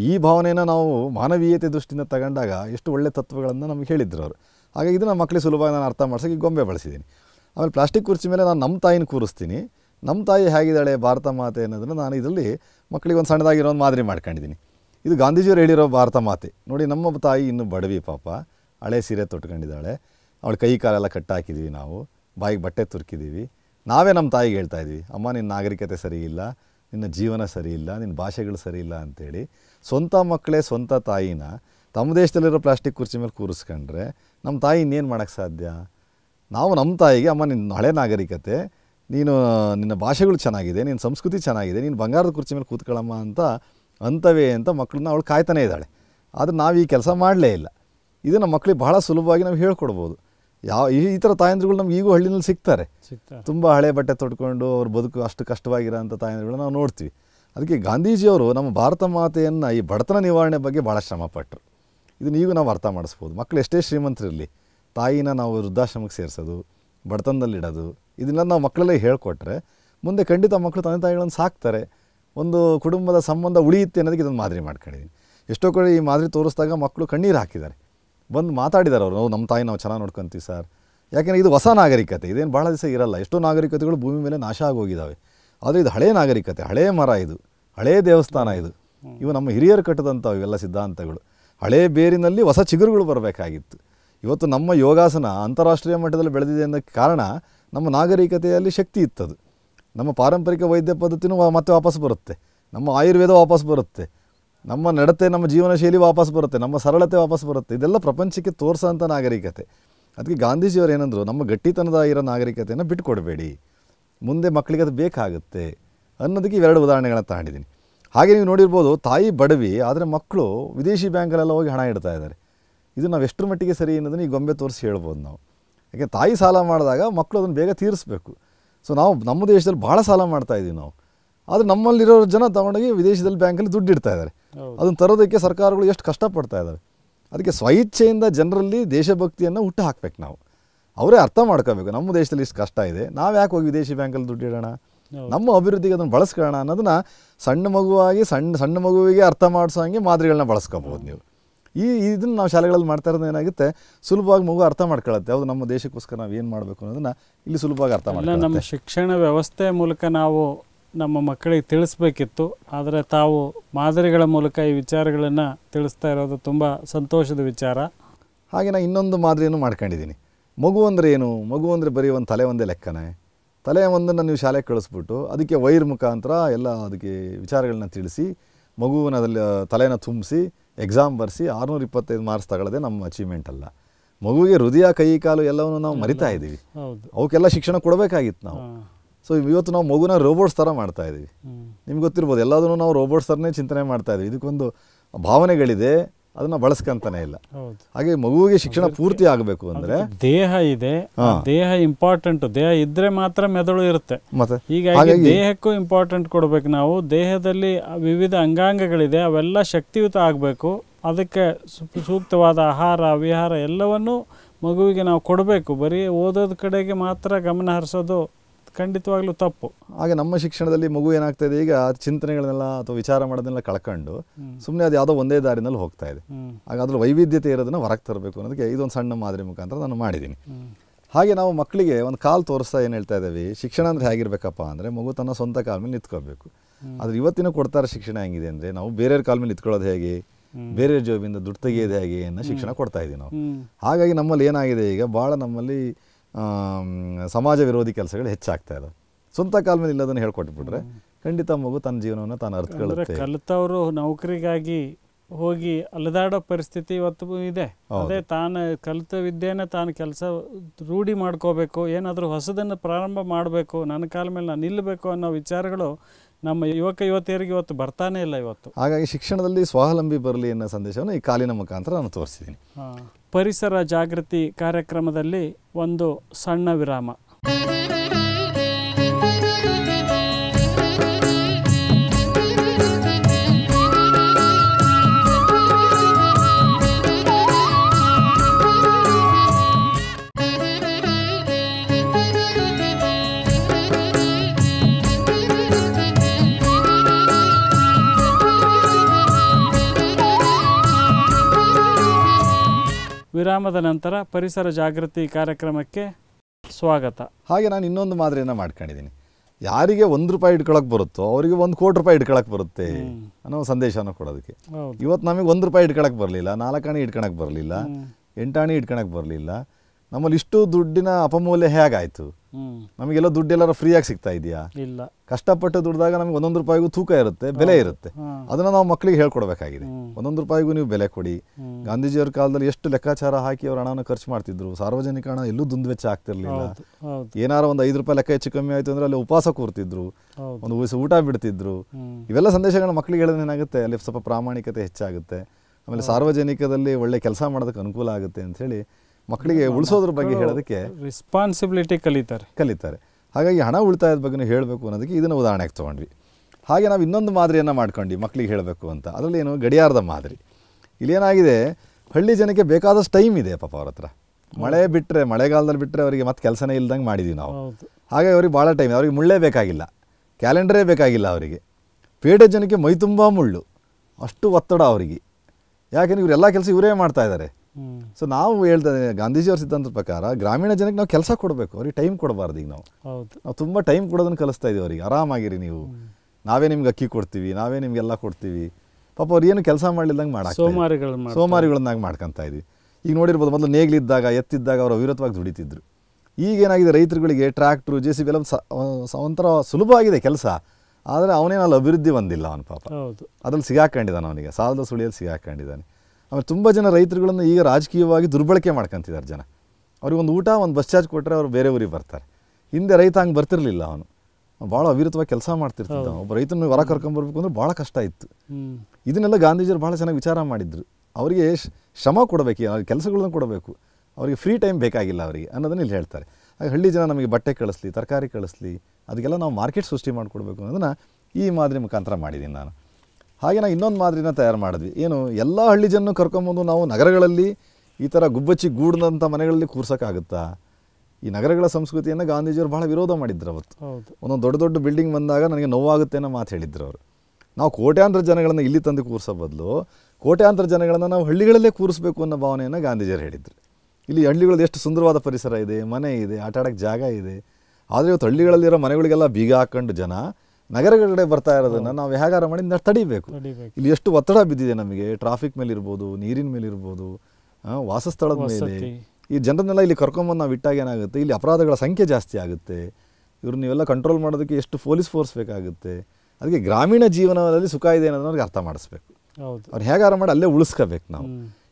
ಈ ಭಾವನೆಯನ್ನು ನಾವು ಮಾನವೀಯತೆ ದೃಷ್ಟಿಯಿಂದ ತಗೊಂಡಾಗ ಎಷ್ಟು ಒಳ್ಳೆ ತತ್ವಗಳನ್ನು ನಮ್ಗೆ ಹೇಳಿದ್ರು ಅವರು ಹಾಗಾಗಿ ಇದನ್ನು ಮಕ್ಕಳಿಗೆ ಸುಲಭವಾಗಿ ನಾನು ಅರ್ಥ ಮಾಡ್ಸೋಕೆ ಗೊಂಬೆ ಬಳಸಿದ್ದೀನಿ ಆಮೇಲೆ ಪ್ಲಾಸ್ಟಿಕ್ ಕುರ್ಚಿ ಮೇಲೆ ನಾನು ನಮ್ಮ ತಾಯಿನ ಕೂರಿಸ್ತೀನಿ ನಮ್ಮ ತಾಯಿ ಹೇಗಿದ್ದಾಳೆ ಭಾರತ ಮಾತೆ ಅನ್ನೋದನ್ನು ನಾನು ಇದರಲ್ಲಿ ಮಕ್ಕಳಿಗೆ ಒಂದು ಸಣ್ಣದಾಗಿರೋ ಒಂದು ಮಾದರಿ ಮಾಡ್ಕೊಂಡಿದ್ದೀನಿ ಇದು ಗಾಂಧೀಜಿಯವರು ಹೇಳಿರೋ ಭಾರತ ಮಾತೆ ನೋಡಿ ನಮ್ಮ ತಾಯಿ ಇನ್ನೂ ಬಡವಿ ಪಾಪ ಹಳೆ ಸೀರೆ ತೊಟ್ಕೊಂಡಿದ್ದಾಳೆ ಅವಳು ಕೈ ಕಾಲೆಲ್ಲ ಕಟ್ಟಾಕಿದ್ದೀವಿ ನಾವು ಬಾಯಿಗೆ ಬಟ್ಟೆ ತುರ್ಕಿದ್ದೀವಿ ನಾವೇ ನಮ್ಮ ತಾಯಿಗೆ ಹೇಳ್ತಾ ಇದ್ವಿ ಅಮ್ಮ ನಿನ್ನ ನಾಗರಿಕತೆ ಸರಿಯಿಲ್ಲ ನಿನ್ನ ಜೀವನ ಸರಿಯಿಲ್ಲ ನಿನ್ನ ಭಾಷೆಗಳು ಸರಿಯಿಲ್ಲ ಅಂಥೇಳಿ ಸ್ವಂತ ಮಕ್ಕಳೇ ಸ್ವಂತ ತಾಯಿನ ತಮ್ಮ ದೇಶದಲ್ಲಿರೋ ಪ್ಲಾಸ್ಟಿಕ್ ಕುರ್ಚಿ ಮೇಲೆ ಕೂರಿಸ್ಕೊಂಡ್ರೆ ನಮ್ಮ ತಾಯಿ ಇನ್ನೇನು ಮಾಡೋಕ್ಕೆ ಸಾಧ್ಯ ನಾವು ನಮ್ಮ ತಾಯಿಗೆ ಅಮ್ಮ ನಿನ್ನ ಹಳೆ ನಾಗರಿಕತೆ ನೀನು ನಿನ್ನ ಭಾಷೆಗಳು ಚೆನ್ನಾಗಿದೆ ನಿನ್ನ ಸಂಸ್ಕೃತಿ ಚೆನ್ನಾಗಿದೆ ನೀನು ಬಂಗಾರದ ಕುರ್ಚಿ ಮೇಲೆ ಕೂತ್ಕೊಳ್ಳಮ್ಮ ಅಂತ ಅಂತವೇ ಅಂತ ಮಕ್ಕಳನ್ನ ಅವಳು ಕಾಯ್ತಾನೆ ಇದ್ದಾಳೆ ಆದರೆ ನಾವು ಈ ಕೆಲಸ ಮಾಡಲೇ ಇಲ್ಲ ಇದು ನಮ್ಮ ಮಕ್ಕಳಿಗೆ ಬಹಳ ಸುಲಭವಾಗಿ ನಾವು ಹೇಳ್ಕೊಡ್ಬೋದು ಯಾವ ಈ ಥರ ತಾಯಂದ್ರುಗಳು ನಮ್ಗೆ ಈಗೂ ಹಳ್ಳಿನಲ್ಲಿ ಸಿಗ್ತಾರೆ ತುಂಬ ಹಳೆ ಬಟ್ಟೆ ತೊಡ್ಕೊಂಡು ಅವ್ರ ಬದುಕು ಅಷ್ಟು ಕಷ್ಟವಾಗಿರೋಂಥ ತಾಯಂದ್ರುಗಳನ್ನ ನಾವು ನೋಡ್ತೀವಿ ಅದಕ್ಕೆ ಗಾಂಧೀಜಿಯವರು ನಮ್ಮ ಭಾರತ ಮಾತೆಯನ್ನು ಈ ಬಡತನ ನಿವಾರಣೆ ಬಗ್ಗೆ ಭಾಳ ಶ್ರಮಪಟ್ಟರು ಇದನ್ನ ಈಗ ನಾವು ಅರ್ಥ ಮಾಡಿಸ್ಬೋದು ಮಕ್ಕಳು ಎಷ್ಟೇ ಶ್ರೀಮಂತರಿರಲಿ ತಾಯಿನ ನಾವು ವೃದ್ಧಾಶ್ರಮಕ್ಕೆ ಸೇರಿಸೋದು ಬಡತನದಲ್ಲಿಡೋದು ಇದನ್ನೆಲ್ಲ ನಾವು ಮಕ್ಕಳಲ್ಲೇ ಹೇಳ್ಕೊಟ್ರೆ ಮುಂದೆ ಖಂಡಿತ ಮಕ್ಕಳು ತಂದೆ ತಾಯಿಗಳನ್ನು ಸಾಕ್ತಾರೆ ಒಂದು ಕುಟುಂಬದ ಸಂಬಂಧ ಉಳಿಯುತ್ತೆ ಅನ್ನೋದಕ್ಕೆ ಇದೊಂದು ಮಾದರಿ ಮಾಡ್ಕೊಂಡಿದ್ದೀನಿ ಎಷ್ಟೋ ಕಡೆ ಈ ಮಾದರಿ ತೋರಿಸಿದಾಗ ಮಕ್ಕಳು ಕಣ್ಣೀರು ಹಾಕಿದ್ದಾರೆ ಬಂದು ಮಾತಾಡಿದ್ದಾರೆ ಅವರು ನಮ್ಮ ತಾಯಿ ನಾವು ಚೆನ್ನಾಗಿ ನೋಡ್ಕೊಂತೀವಿ ಸರ್ ಯಾಕೆಂದರೆ ಇದು ಹೊಸ ನಾಗರಿಕತೆ ಇದೇನು ಭಾಳ ದಿವಸ ಇರಲ್ಲ ಎಷ್ಟೋ ನಾಗರಿಕತೆಗಳು ಭೂಮಿ ಮೇಲೆ ನಾಶ ಆಗೋಗಿದ್ದಾವೆ ಆದರೆ ಇದು ಹಳೆಯ ನಾಗರಿಕತೆ ಹಳೆಯ ಮರ ಇದು ಹಳೆಯ ದೇವಸ್ಥಾನ ಇದು ಇವು ನಮ್ಮ ಹಿರಿಯರು ಕಟ್ಟದಂಥವು ಇವೆಲ್ಲ ಸಿದ್ಧಾಂತಗಳು ಹಳೆ ಬೇರಿನಲ್ಲಿ ಹೊಸ ಚಿಗುರುಗಳು ಬರಬೇಕಾಗಿತ್ತು ಇವತ್ತು ನಮ್ಮ ಯೋಗಾಸನ ಅಂತಾರಾಷ್ಟ್ರೀಯ ಮಟ್ಟದಲ್ಲಿ ಬೆಳೆದಿದೆ ಅನ್ನೋ ಕಾರಣ ನಮ್ಮ ನಾಗರಿಕತೆಯಲ್ಲಿ ಶಕ್ತಿ ಇತ್ತದು ನಮ್ಮ ಪಾರಂಪರಿಕ ವೈದ್ಯ ಪದ್ಧತಿನೂ ಮತ್ತೆ ವಾಪಸ್ ಬರುತ್ತೆ ನಮ್ಮ ಆಯುರ್ವೇದ ವಾಪಸ್ ಬರುತ್ತೆ ನಮ್ಮ ನಡತೆ ನಮ್ಮ ಜೀವನ ಶೈಲಿ ವಾಪಸ್ ಬರುತ್ತೆ ನಮ್ಮ ಸರಳತೆ ವಾಪಸ್ ಬರುತ್ತೆ ಇದೆಲ್ಲ ಪ್ರಪಂಚಕ್ಕೆ ತೋರಿಸೋಂಥ ನಾಗರಿಕತೆ ಅದಕ್ಕೆ ಗಾಂಧೀಜಿಯವರು ಏನಂದರು ನಮ್ಮ ಗಟ್ಟಿತನದ ಇರೋ ನಾಗರಿಕತೆಯನ್ನು ಬಿಟ್ಟುಕೊಡಬೇಡಿ ಮುಂದೆ ಮಕ್ಕಳಿಗೆ ಅದು ಬೇಕಾಗುತ್ತೆ ಅನ್ನೋದಕ್ಕೆ ಇವೆರಡು ಉದಾಹರಣೆಗಳನ್ನ ತಗೊಂಡಿದ್ದೀನಿ ಹಾಗೆ ನೀವು ನೋಡಿರ್ಬೋದು ತಾಯಿ ಬಡವಿ ಆದರೆ ಮಕ್ಕಳು ವಿದೇಶಿ ಬ್ಯಾಂಕಲ್ಲೆಲ್ಲ ಹೋಗಿ ಹಣ ಇಡ್ತಾ ಇದ್ದಾರೆ ಇದು ನಾವು ಎಷ್ಟು ಮಟ್ಟಿಗೆ ಸರಿ ಅನ್ನೋದನ್ನು ಈ ಗೊಂಬೆ ತೋರಿಸಿ ಹೇಳ್ಬೋದು ನಾವು ಯಾಕೆ ತಾಯಿ ಸಾಲ ಮಾಡಿದಾಗ ಮಕ್ಕಳು ಅದನ್ನು ಬೇಗ ತೀರಿಸಬೇಕು ಸೊ ನಾವು ನಮ್ಮ ದೇಶದಲ್ಲಿ ಭಾಳ ಸಾಲ ಮಾಡ್ತಾ ಇದ್ದೀವಿ ನಾವು ಆದರೆ ನಮ್ಮಲ್ಲಿರೋ ಜನ ತಗೊಂಡೋಗಿ ವಿದೇಶದಲ್ಲಿ ಬ್ಯಾಂಕಲ್ಲಿ ದುಡ್ಡು ಇಡ್ತಾ ಇದ್ದಾರೆ ಅದನ್ನು ತರೋದಕ್ಕೆ ಸರ್ಕಾರಗಳು ಎಷ್ಟು ಕಷ್ಟಪಡ್ತಾ ಇದ್ದಾರೆ ಅದಕ್ಕೆ ಸ್ವಇಚ್ಛೆಯಿಂದ ಜನರಲ್ಲಿ ದೇಶಭಕ್ತಿಯನ್ನು ಹುಟ್ಟು ಹಾಕಬೇಕು ನಾವು ಅವರೇ ಅರ್ಥ ಮಾಡ್ಕೋಬೇಕು ನಮ್ಮ ದೇಶದಲ್ಲಿ ಇಷ್ಟು ಕಷ್ಟ ಇದೆ ನಾವು ಯಾಕೆ ಹೋಗಿ ವಿದೇಶಿ ಬ್ಯಾಂಕಲ್ಲಿ ದುಡ್ಡು ಇಡೋಣ ನಮ್ಮ ಅಭಿವೃದ್ಧಿಗೆ ಅದನ್ನು ಬಳಸ್ಕೋಣ ಅನ್ನೋದನ್ನ ಸಣ್ಣ ಮಗುವಾಗಿ ಸಣ್ಣ ಸಣ್ಣ ಮಗುವಿಗೆ ಅರ್ಥ ಹಂಗೆ ಮಾದರಿಗಳನ್ನ ಬಳಸ್ಕೋಬೋದು ನೀವು ಈ ಇದನ್ನ ನಾವು ಶಾಲೆಗಳಲ್ಲಿ ಮಾಡ್ತಾ ಇರೋದು ಏನಾಗುತ್ತೆ ಸುಲಭವಾಗಿ ಮಗು ಅರ್ಥ ಮಾಡ್ಕೊಳ್ಳುತ್ತೆ ಹೌದು ನಮ್ಮ ದೇಶಕ್ಕೋಸ್ಕರ ನಾವು ಏನು ಮಾಡಬೇಕು ಅನ್ನೋದನ್ನ ಇಲ್ಲಿ ಸುಲಭವಾಗಿ ಅರ್ಥ ಮಾಡಿ ನಮ್ಮ ಶಿಕ್ಷಣ ವ್ಯವಸ್ಥೆ ಮೂಲಕ ನಾವು ನಮ್ಮ ಮಕ್ಕಳಿಗೆ ತಿಳಿಸ್ಬೇಕಿತ್ತು ಆದರೆ ತಾವು ಮಾದರಿಗಳ ಮೂಲಕ ಈ ವಿಚಾರಗಳನ್ನು ತಿಳಿಸ್ತಾ ಇರೋದು ತುಂಬ ಸಂತೋಷದ ವಿಚಾರ ಹಾಗೆ ನಾನು ಇನ್ನೊಂದು ಮಾದರಿಯನ್ನು ಮಾಡ್ಕೊಂಡಿದ್ದೀನಿ ಮಗು ಅಂದರೆ ಏನು ಮಗು ಅಂದರೆ ಬರೀ ಒಂದು ತಲೆ ಒಂದೇ ಲೆಕ್ಕನೇ ತಲೆಯ ಒಂದನ್ನು ನೀವು ಶಾಲೆಗೆ ಕಳಿಸ್ಬಿಟ್ಟು ಅದಕ್ಕೆ ವೈರ್ ಮುಖಾಂತರ ಎಲ್ಲ ಅದಕ್ಕೆ ವಿಚಾರಗಳನ್ನ ತಿಳಿಸಿ ಮಗುವಿನ ಅದರಲ್ಲಿ ತಲೆನ ತುಂಬಿಸಿ ಎಕ್ಸಾಮ್ ಬರೆಸಿ ಆರುನೂರ ಇಪ್ಪತ್ತೈದು ಮಾರ್ಕ್ಸ್ ತಗೊಳ್ಳೋದೇ ನಮ್ಮ ಅಚೀವ್ಮೆಂಟ್ ಅಲ್ಲ ಮಗುವಿಗೆ ಹೃದಯ ಕೈ ಕಾಲು ಎಲ್ಲವನ್ನು ನಾವು ಮರಿತಾ ಇದ್ದೀವಿ ಅವಕ್ಕೆಲ್ಲ ಶಿಕ್ಷಣ ಕೊಡಬೇಕಾಗಿತ್ತು ನಾವು ಸೊ ಇವತ್ತು ನಾವು ಮಗುನ ರೋಬೋಟ್ಸ್ ಥರ ಮಾಡ್ತಾ ಇದ್ದೀವಿ ನಿಮ್ಗೆ ಗೊತ್ತಿರ್ಬೋದು ಎಲ್ಲದನ್ನು ನಾವು ರೋಬೋಟ್ಸ್ ಥರನೇ ಚಿಂತನೆ ಮಾಡ್ತಾ ಇದ್ದೀವಿ ಇದಕ್ಕೊಂದು ಭಾವನೆಗಳಿದೆ ಅದನ್ನ ಬಳಸ್ಕೊಂತಾನೆ ಇಲ್ಲ ಹಾಗೆ ಮಗುವಿಗೆ ಶಿಕ್ಷಣ ಪೂರ್ತಿ ಆಗಬೇಕು ಅಂದ್ರೆ ದೇಹ ಇದೆ ದೇಹ ಇಂಪಾರ್ಟೆಂಟ್ ದೇಹ ಇದ್ರೆ ಮಾತ್ರ ಮೆದುಳು ಇರುತ್ತೆ ಹೀಗಾಗಿ ದೇಹಕ್ಕೂ ಇಂಪಾರ್ಟೆಂಟ್ ಕೊಡ್ಬೇಕು ನಾವು ದೇಹದಲ್ಲಿ ವಿವಿಧ ಅಂಗಾಂಗಗಳಿದೆ ಅವೆಲ್ಲ ಶಕ್ತಿಯುತ ಆಗಬೇಕು ಅದಕ್ಕೆ ಸೂಕ್ತವಾದ ಆಹಾರ ವಿಹಾರ ಎಲ್ಲವನ್ನೂ ಮಗುವಿಗೆ ನಾವು ಕೊಡಬೇಕು ಬರೀ ಓದೋದ ಕಡೆಗೆ ಮಾತ್ರ ಗಮನ ಹರಿಸೋದು ಖಂಡಿತವಾಗ್ಲೂ ತಪ್ಪು ಹಾಗೆ ನಮ್ಮ ಶಿಕ್ಷಣದಲ್ಲಿ ಮಗು ಏನಾಗ್ತಾ ಇದೆ ಈಗ ಚಿಂತನೆಗಳನ್ನೆಲ್ಲ ಅಥವಾ ವಿಚಾರ ಮಾಡೋದನ್ನೆಲ್ಲ ಕಳ್ಕೊಂಡು ಸುಮ್ಮನೆ ಅದು ಯಾವುದೋ ಒಂದೇ ದಾರಿನಲ್ಲಿ ಹೋಗ್ತಾ ಇದೆ ಹಾಗೆ ಅದ್ರ ವೈವಿಧ್ಯತೆ ಇರೋದನ್ನ ಹೊರಗೆ ತರಬೇಕು ಅನ್ನೋದಕ್ಕೆ ಇದೊಂದು ಸಣ್ಣ ಮಾದರಿ ಮುಖಾಂತರ ನಾನು ಮಾಡಿದ್ದೀನಿ ಹಾಗೆ ನಾವು ಮಕ್ಕಳಿಗೆ ಒಂದು ಕಾಲ್ ತೋರಿಸ್ತಾ ಏನು ಹೇಳ್ತಾ ಇದ್ದೀವಿ ಶಿಕ್ಷಣ ಅಂದರೆ ಹೇಗಿರಬೇಕಪ್ಪ ಅಂದರೆ ಮಗು ತನ್ನ ಸ್ವಂತ ಕಾಲ ಮೇಲೆ ನಿಂತ್ಕೋಬೇಕು ಆದರೆ ಇವತ್ತಿನ ಕೊಡ್ತಾರೆ ಶಿಕ್ಷಣ ಹೆಂಗಿದೆ ಅಂದರೆ ನಾವು ಬೇರೆಯವ್ರ ಕಾಲ್ ಮೇಲೆ ನಿಂತ್ಕೊಳ್ಳೋದು ಹೇಗೆ ಬೇರೆಯವ್ರ ಜೋಬಿಂದ ದುಡ್ಡು ತೆಗೆಯೋದು ಹೇಗೆ ಅನ್ನೋ ಶಿಕ್ಷಣ ಕೊಡ್ತಾ ಇದ್ದೀವಿ ನಾವು ಹಾಗಾಗಿ ನಮ್ಮಲ್ಲಿ ಏನಾಗಿದೆ ಈಗ ಭಾಳ ನಮ್ಮಲ್ಲಿ ಸಮಾಜ ವಿರೋಧಿ ಕೆಲಸಗಳು ಹೆಚ್ಚಾಗ್ತಾ ಇದೆ ಸ್ವಂತ ಕಾಲ ಮೇಲೆ ಇಲ್ಲದನ್ನು ಹೇಳ್ಕೊಟ್ಬಿಟ್ರೆ ಖಂಡಿತ ಮಗು ತನ್ನ ಜೀವನವನ್ನು ತಾನು ಅರ್ಥಕೊಳ್ಳುತ್ತೆ ಕಲಿತವರು ನೌಕರಿಗಾಗಿ ಹೋಗಿ ಅಲೆದಾಡೋ ಪರಿಸ್ಥಿತಿ ಇವತ್ತು ಇದೆ ಅದೇ ತಾನು ಕಲಿತ ವಿದ್ಯೆನ ತಾನು ಕೆಲಸ ರೂಢಿ ಮಾಡ್ಕೋಬೇಕು ಏನಾದರೂ ಹೊಸದನ್ನು ಪ್ರಾರಂಭ ಮಾಡಬೇಕು ನನ್ನ ಕಾಲ ಮೇಲೆ ನಾನು ನಿಲ್ಲಬೇಕು ಅನ್ನೋ ವಿಚಾರಗಳು ನಮ್ಮ ಯುವಕ ಯುವತಿಯರಿಗೆ ಇವತ್ತು ಬರ್ತಾನೆ ಇಲ್ಲ ಇವತ್ತು ಹಾಗಾಗಿ ಶಿಕ್ಷಣದಲ್ಲಿ ಸ್ವಾವಲಂಬಿ ಬರಲಿ ಅನ್ನೋ ಸಂದೇಶವನ್ನು ಈ ಕಾಲಿನ ಮುಖಾಂತರ ನಾನು ತೋರಿಸಿದ್ದೀನಿ ಪರಿಸರ ಜಾಗೃತಿ ಕಾರ್ಯಕ್ರಮದಲ್ಲಿ ಒಂದು ಸಣ್ಣ ವಿರಾಮ ವಿರಾಮದ ನಂತರ ಪರಿಸರ ಜಾಗೃತಿ ಕಾರ್ಯಕ್ರಮಕ್ಕೆ ಸ್ವಾಗತ ಹಾಗೆ ನಾನು ಇನ್ನೊಂದು ಮಾದರಿಯನ್ನು ಮಾಡ್ಕೊಂಡಿದ್ದೀನಿ ಯಾರಿಗೆ ಒಂದು ರೂಪಾಯಿ ಇಟ್ಕೊಳಕ್ ಬರುತ್ತೋ ಅವರಿಗೆ ಒಂದು ಕೋಟಿ ರೂಪಾಯಿ ಇಟ್ಕೊಳಕ್ ಬರುತ್ತೆ ಅನ್ನೋ ಸಂದೇಶವನ್ನು ಕೊಡೋದಕ್ಕೆ ಇವತ್ತು ನಮಗೆ ಒಂದು ರೂಪಾಯಿ ಇಟ್ಕೊಳಕ್ ಬರಲಿಲ್ಲ ನಾಲ್ಕಾಣಿ ಇಟ್ಕೊಳಕ್ ಬರಲಿಲ್ಲ ಎಂಟಾಣಿ ಇಟ್ಕೊಳಕ್ ಬರಲಿಲ್ಲ ನಮ್ಮಲ್ಲಿ ಇಷ್ಟು ದುಡ್ಡಿನ ಅಪಮೌಲ್ಯ ಹೇಗಾಯಿತು ನಮಗೆಲ್ಲ ಫ್ರೀ ಫ್ರೀಯಾಗಿ ಸಿಗ್ತಾ ಇದೆಯಾ ಇಲ್ಲ ಕಷ್ಟಪಟ್ಟು ದುಡ್ದಾಗ ನಮ್ಗೆ ಒಂದೊಂದು ರೂಪಾಯಿಗೂ ತೂಕ ಇರುತ್ತೆ ಬೆಲೆ ಇರುತ್ತೆ ಅದನ್ನ ನಾವು ಮಕ್ಕಳಿಗೆ ಹೇಳ್ಕೊಡ್ಬೇಕಾಗಿದೆ ಒಂದೊಂದು ರೂಪಾಯಿಗೂ ನೀವು ಬೆಲೆ ಕೊಡಿ ಗಾಂಧೀಜಿಯವ್ರ ಕಾಲದಲ್ಲಿ ಎಷ್ಟು ಲೆಕ್ಕಾಚಾರ ಹಾಕಿ ಅವ್ರ ಹಣವನ್ನು ಖರ್ಚು ಮಾಡ್ತಿದ್ರು ಸಾರ್ವಜನಿಕ ಹಣ ಎಲ್ಲೂ ದುಂದುವೆಚ್ಚ ಆಗ್ತಿರ್ಲಿಲ್ಲ ಏನಾರ ಒಂದು ಐದು ರೂಪಾಯಿ ಲೆಕ್ಕ ಹೆಚ್ಚು ಕಮ್ಮಿ ಆಯ್ತು ಅಂದ್ರೆ ಅಲ್ಲಿ ಉಪವಾಸ ಕೂರ್ತಿದ್ರು ಒಂದು ಊಟ ಬಿಡ್ತಿದ್ರು ಇವೆಲ್ಲ ಸಂದೇಶಗಳನ್ನ ಮಕ್ಕಳಿಗೆ ಹೇಳಿದ್ರೆ ಏನಾಗುತ್ತೆ ಅಲ್ಲಿ ಸ್ವಲ್ಪ ಪ್ರಾಮಾಣಿಕತೆ ಹೆಚ್ಚಾಗುತ್ತೆ ಆಮೇಲೆ ಸಾರ್ವಜನಿಕದಲ್ಲಿ ಒಳ್ಳೆ ಕೆಲಸ ಮಾಡೋದಕ್ಕೆ ಅನುಕೂಲ ಆಗುತ್ತೆ ಅಂತ ಹೇಳಿ ಮಕ್ಕಳಿಗೆ ಉಳಿಸೋದ್ರ ಬಗ್ಗೆ ಹೇಳೋದಕ್ಕೆ ರೆಸ್ಪಾನ್ಸಿಬಿಲಿಟಿ ಕಲಿತಾರೆ ಕಲಿತಾರೆ ಹಾಗಾಗಿ ಹಣ ಉಳಿತಾಯದ ಬಗ್ಗೆ ಹೇಳಬೇಕು ಅನ್ನೋದಕ್ಕೆ ಇದನ್ನು ಉದಾಹರಣೆಗೆ ತೊಗೊಂಡ್ವಿ ಹಾಗೆ ನಾವು ಇನ್ನೊಂದು ಮಾದರಿಯನ್ನು ಮಾಡ್ಕೊಂಡು ಮಕ್ಕಳಿಗೆ ಹೇಳಬೇಕು ಅಂತ ಅದರಲ್ಲಿ ಏನು ಗಡಿಯಾರದ ಮಾದರಿ ಇಲ್ಲೇನಾಗಿದೆ ಹಳ್ಳಿ ಜನಕ್ಕೆ ಬೇಕಾದಷ್ಟು ಟೈಮ್ ಇದೆ ಪಾಪ ಅವ್ರ ಹತ್ರ ಮಳೆ ಬಿಟ್ಟರೆ ಮಳೆಗಾಲದಲ್ಲಿ ಬಿಟ್ಟರೆ ಅವರಿಗೆ ಮತ್ತೆ ಕೆಲಸನೇ ಇಲ್ದಂಗೆ ಮಾಡಿದ್ವಿ ನಾವು ಹಾಗಾಗಿ ಅವ್ರಿಗೆ ಭಾಳ ಟೈಮ್ ಅವ್ರಿಗೆ ಮುಳ್ಳೇ ಬೇಕಾಗಿಲ್ಲ ಕ್ಯಾಲೆಂಡರೇ ಬೇಕಾಗಿಲ್ಲ ಅವರಿಗೆ ಪೇಟೆ ಜನಕ್ಕೆ ಮೈ ತುಂಬ ಮುಳ್ಳು ಅಷ್ಟು ಒತ್ತಡ ಅವರಿಗೆ ಯಾಕೆಂದರೆ ಇವರೆಲ್ಲ ಕೆಲಸ ಇವರೇ ಮಾಡ್ತಾ ಇದ್ದಾರೆ ಸೊ ನಾವು ಗಾಂಧೀಜಿ ಅವ್ರ ಸಿದ್ಧಾಂತದ ಪ್ರಕಾರ ಗ್ರಾಮೀಣ ಜನಕ್ಕೆ ನಾವು ಕೆಲಸ ಕೊಡಬೇಕು ಅವ್ರಿಗೆ ಟೈಮ್ ಕೊಡಬಾರ್ದು ಈಗ ನಾವು ನಾವು ತುಂಬ ಟೈಮ್ ಕೊಡೋದನ್ನು ಕಲಿಸ್ತಾ ಇದೀವಿ ಅವರಿಗೆ ಆರಾಮಾಗಿರಿ ನೀವು ನಾವೇ ನಿಮ್ಗೆ ಅಕ್ಕಿ ಕೊಡ್ತೀವಿ ನಾವೇ ನಿಮ್ಗೆಲ್ಲ ಕೊಡ್ತೀವಿ ಪಾಪ ಅವ್ರು ಏನು ಕೆಲಸ ಮಾಡಲಿಲ್ಲದಂಗೆ ಮಾಡಿ ಸೋಮಾರಿಗಳನ್ನ ಸೋಮಾರಿಗಳನ್ನಾಗಿ ಮಾಡ್ಕೊತಾ ಇದ್ವಿ ಈಗ ನೋಡಿರ್ಬೋದು ಮೊದಲು ನೇಗ್ಲಿದ್ದಾಗ ಎತ್ತಿದ್ದಾಗ ಅವರು ಅವಿರತವಾಗಿ ದುಡಿತಿದ್ರು ಈಗೇನಾಗಿದೆ ರೈತರುಗಳಿಗೆ ಟ್ರ್ಯಾಕ್ಟ್ರು ಜೆ ಸಿ ಬಿ ಎಲ್ಲ ಒಂಥರ ಸುಲಭ ಆಗಿದೆ ಕೆಲಸ ಆದರೆ ಅವನೇನಲ್ಲಿ ಅಭಿವೃದ್ಧಿ ಹೊಂದಿಲ್ಲ ಅವನ ಪಾಪ ಅದ್ರಲ್ಲಿ ಸಿಗಾಕೊಂಡಿದ್ದಾನೆ ಅವನಿಗೆ ಸಾಲದ ಸುಳಿಯಲ್ಲಿ ಸಿಗಾಕೊಂಡಿದ್ದಾನೆ ಅವ್ರು ತುಂಬ ಜನ ರೈತರುಗಳನ್ನು ಈಗ ರಾಜಕೀಯವಾಗಿ ದುರ್ಬಳಕೆ ಮಾಡ್ಕೊತಿದ್ದಾರೆ ಜನ ಒಂದು ಊಟ ಒಂದು ಬಸ್ ಚಾರ್ಜ್ ಕೊಟ್ಟರೆ ಅವ್ರು ಬೇರೆ ಊರಿಗೆ ಬರ್ತಾರೆ ಹಿಂದೆ ರೈತ ಹಂಗೆ ಬರ್ತಿರ್ಲಿಲ್ಲ ಅವನು ಭಾಳ ಅವಿರತವಾಗಿ ಕೆಲಸ ಮಾಡ್ತಿರ್ತಿದ್ದ ಒಬ್ಬ ರೈತನ ಹೊರ ಕರ್ಕೊಂಬರ್ಬೇಕು ಅಂದ್ರೆ ಭಾಳ ಕಷ್ಟ ಇತ್ತು ಇದನ್ನೆಲ್ಲ ಗಾಂಧೀಜಿಯವರು ಭಾಳ ಚೆನ್ನಾಗಿ ವಿಚಾರ ಮಾಡಿದ್ರು ಅವರಿಗೆ ಶ್ರಮ ಕೊಡಬೇಕು ಅವ್ರಿಗೆ ಕೆಲಸಗಳನ್ನ ಕೊಡಬೇಕು ಅವರಿಗೆ ಫ್ರೀ ಟೈಮ್ ಬೇಕಾಗಿಲ್ಲ ಅವರಿಗೆ ಅನ್ನೋದನ್ನ ಇಲ್ಲಿ ಹೇಳ್ತಾರೆ ಹಾಗೆ ಹಳ್ಳಿ ಜನ ನಮಗೆ ಬಟ್ಟೆ ಕಳಿಸ್ಲಿ ತರಕಾರಿ ಕಳಿಸ್ಲಿ ಅದಕ್ಕೆಲ್ಲ ನಾವು ಮಾರ್ಕೆಟ್ ಸೃಷ್ಟಿ ಮಾಡಿಕೊಡ್ಬೇಕು ಅನ್ನೋದನ್ನು ಈ ಮಾದರಿ ಮುಖಾಂತರ ಮಾಡಿದ್ದೀನಿ ನಾನು ಹಾಗೆ ನಾವು ಇನ್ನೊಂದು ಮಾದರಿನ ತಯಾರು ಮಾಡಿದ್ವಿ ಏನು ಎಲ್ಲ ಹಳ್ಳಿ ಜನ ಕರ್ಕೊಂಬಂದು ನಾವು ನಗರಗಳಲ್ಲಿ ಈ ಥರ ಗುಬ್ಬಚ್ಚಿ ಗೂಡಿನಂಥ ಮನೆಗಳಲ್ಲಿ ಕೂರ್ಸೋಕ್ಕಾಗುತ್ತಾ ಈ ನಗರಗಳ ಸಂಸ್ಕೃತಿಯನ್ನು ಗಾಂಧೀಜಿಯವರು ಬಹಳ ವಿರೋಧ ಮಾಡಿದ್ರು ಅವತ್ತು ಒಂದೊಂದು ದೊಡ್ಡ ದೊಡ್ಡ ಬಿಲ್ಡಿಂಗ್ ಬಂದಾಗ ನನಗೆ ನೋವಾಗುತ್ತೆ ಅನ್ನೋ ಮಾತು ಹೇಳಿದ್ರು ಅವರು ನಾವು ಕೋಟ್ಯಾಂತರ ಜನಗಳನ್ನು ಇಲ್ಲಿ ತಂದು ಕೂರಿಸೋ ಬದಲು ಕೋಟ್ಯಾಂತರ ಜನಗಳನ್ನು ನಾವು ಹಳ್ಳಿಗಳಲ್ಲೇ ಕೂರಿಸ್ಬೇಕು ಅನ್ನೋ ಭಾವನೆಯನ್ನು ಗಾಂಧೀಜಿಯವರು ಹೇಳಿದ್ರು ಇಲ್ಲಿ ಹಳ್ಳಿಗಳದ್ದು ಎಷ್ಟು ಸುಂದರವಾದ ಪರಿಸರ ಇದೆ ಮನೆ ಇದೆ ಆಟ ಆಡೋಕ್ಕೆ ಜಾಗ ಇದೆ ಆದರೆ ಇವತ್ತು ಹಳ್ಳಿಗಳಲ್ಲಿರೋ ಮನೆಗಳಿಗೆಲ್ಲ ಬೀಗ ಹಾಕ್ಕೊಂಡು ಜನ ನಗರಗಳ ಕಡೆ ಬರ್ತಾ ಇರೋದನ್ನ ನಾವು ಹೇಗಾರ ಮಾಡಿ ತಡಿಬೇಕು ಇಲ್ಲಿ ಎಷ್ಟು ಒತ್ತಡ ಬಿದ್ದಿದೆ ನಮಗೆ ಟ್ರಾಫಿಕ್ ಮೇಲೆ ಇರ್ಬೋದು ನೀರಿನ ಮೇಲೆ ಇರ್ಬೋದು ವಾಸಸ್ಥಳದ ಮೇಲೆ ಈ ಜನರನ್ನೆಲ್ಲ ಇಲ್ಲಿ ಕರ್ಕೊಂಬಂದು ನಾವು ಇಟ್ಟಾಗ ಏನಾಗುತ್ತೆ ಇಲ್ಲಿ ಅಪರಾಧಗಳ ಸಂಖ್ಯೆ ಜಾಸ್ತಿ ಆಗುತ್ತೆ ಇವ್ರು ನೀವೆಲ್ಲ ಕಂಟ್ರೋಲ್ ಮಾಡೋದಕ್ಕೆ ಎಷ್ಟು ಪೊಲೀಸ್ ಫೋರ್ಸ್ ಬೇಕಾಗುತ್ತೆ ಅದಕ್ಕೆ ಗ್ರಾಮೀಣ ಜೀವನದಲ್ಲಿ ಸುಖ ಇದೆ ಅನ್ನೋದನ್ನ ಅವ್ರಿಗೆ ಅರ್ಥ ಮಾಡಿಸ್ಬೇಕು ಅವ್ರು ಹೇಗಾರ ಮಾಡಿ ಅಲ್ಲೇ ಉಳಿಸ್ಕೋಬೇಕು ನಾವು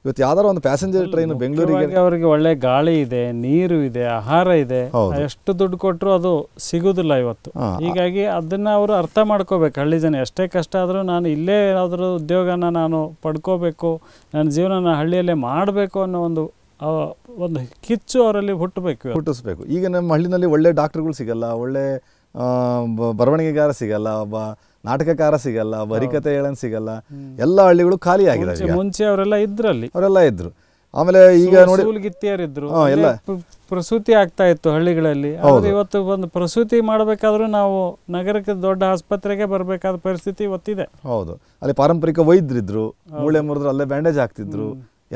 ಇವತ್ತು ಯಾವ್ದಾರ ಒಂದು ಪ್ಯಾಸೆಂಜರ್ ಟ್ರೈನ್ ಬೆಂಗಳೂರಿಗೆ ಅವರಿಗೆ ಒಳ್ಳೆ ಗಾಳಿ ಇದೆ ನೀರು ಇದೆ ಆಹಾರ ಇದೆ ಎಷ್ಟು ದುಡ್ಡು ಕೊಟ್ಟರು ಅದು ಸಿಗುದಿಲ್ಲ ಇವತ್ತು ಹೀಗಾಗಿ ಅದನ್ನ ಅವರು ಅರ್ಥ ಮಾಡ್ಕೋಬೇಕು ಹಳ್ಳಿ ಜನ ಎಷ್ಟೇ ಕಷ್ಟ ಆದರೂ ನಾನು ಇಲ್ಲೇ ಏನಾದರೂ ಉದ್ಯೋಗನ ನಾನು ಪಡ್ಕೋಬೇಕು ನನ್ನ ಜೀವನ ಹಳ್ಳಿಯಲ್ಲೇ ಮಾಡಬೇಕು ಅನ್ನೋ ಒಂದು ಒಂದು ಕಿಚ್ಚು ಅವರಲ್ಲಿ ಹುಟ್ಟಬೇಕು ಹುಟ್ಟಿಸ್ಬೇಕು ಈಗ ನಮ್ಮ ಹಳ್ಳಿನಲ್ಲಿ ಒಳ್ಳೆ ಡಾಕ್ಟರ್ಗಳು ಸಿಗಲ್ಲ ಒಳ್ಳೆ ಬರವಣಿಗೆಗಾರ ಸಿಗಲ್ಲ ಒಬ್ಬ ನಾಟಕಕಾರ ಸಿಗಲ್ಲ ಬರಿಕತೆ ಹೇಳನ್ ಸಿಗಲ್ಲ ಎಲ್ಲ ಹಳ್ಳಿಗಳು ಖಾಲಿ ಆಗಿದೆ ಮುಂಚೆ ಅವರೆಲ್ಲ ಇದ್ರಲ್ಲಿ ಅವರೆಲ್ಲ ಇದ್ರು ಆಮೇಲೆ ಈಗ ನೋಡಿ ಗಿತ್ತಿಯರಿದ್ರು ಪ್ರಸೂತಿ ಆಗ್ತಾ ಇತ್ತು ಹಳ್ಳಿಗಳಲ್ಲಿ ಇವತ್ತು ಒಂದು ಪ್ರಸೂತಿ ಮಾಡಬೇಕಾದ್ರೂ ನಾವು ನಗರಕ್ಕೆ ದೊಡ್ಡ ಆಸ್ಪತ್ರೆಗೆ ಬರಬೇಕಾದ ಪರಿಸ್ಥಿತಿ ಇವತ್ತಿದೆ ಹೌದು ಅಲ್ಲಿ ಪಾರಂಪರಿಕ ವೈದ್ಯರಿದ್ರು ಮೂಳೆ ಮುರಿದ್ರು ಅಲ್ಲೇ ಬ್ಯಾಂಡೇಜ್ ಹಾಕ್ತಿದ್ರು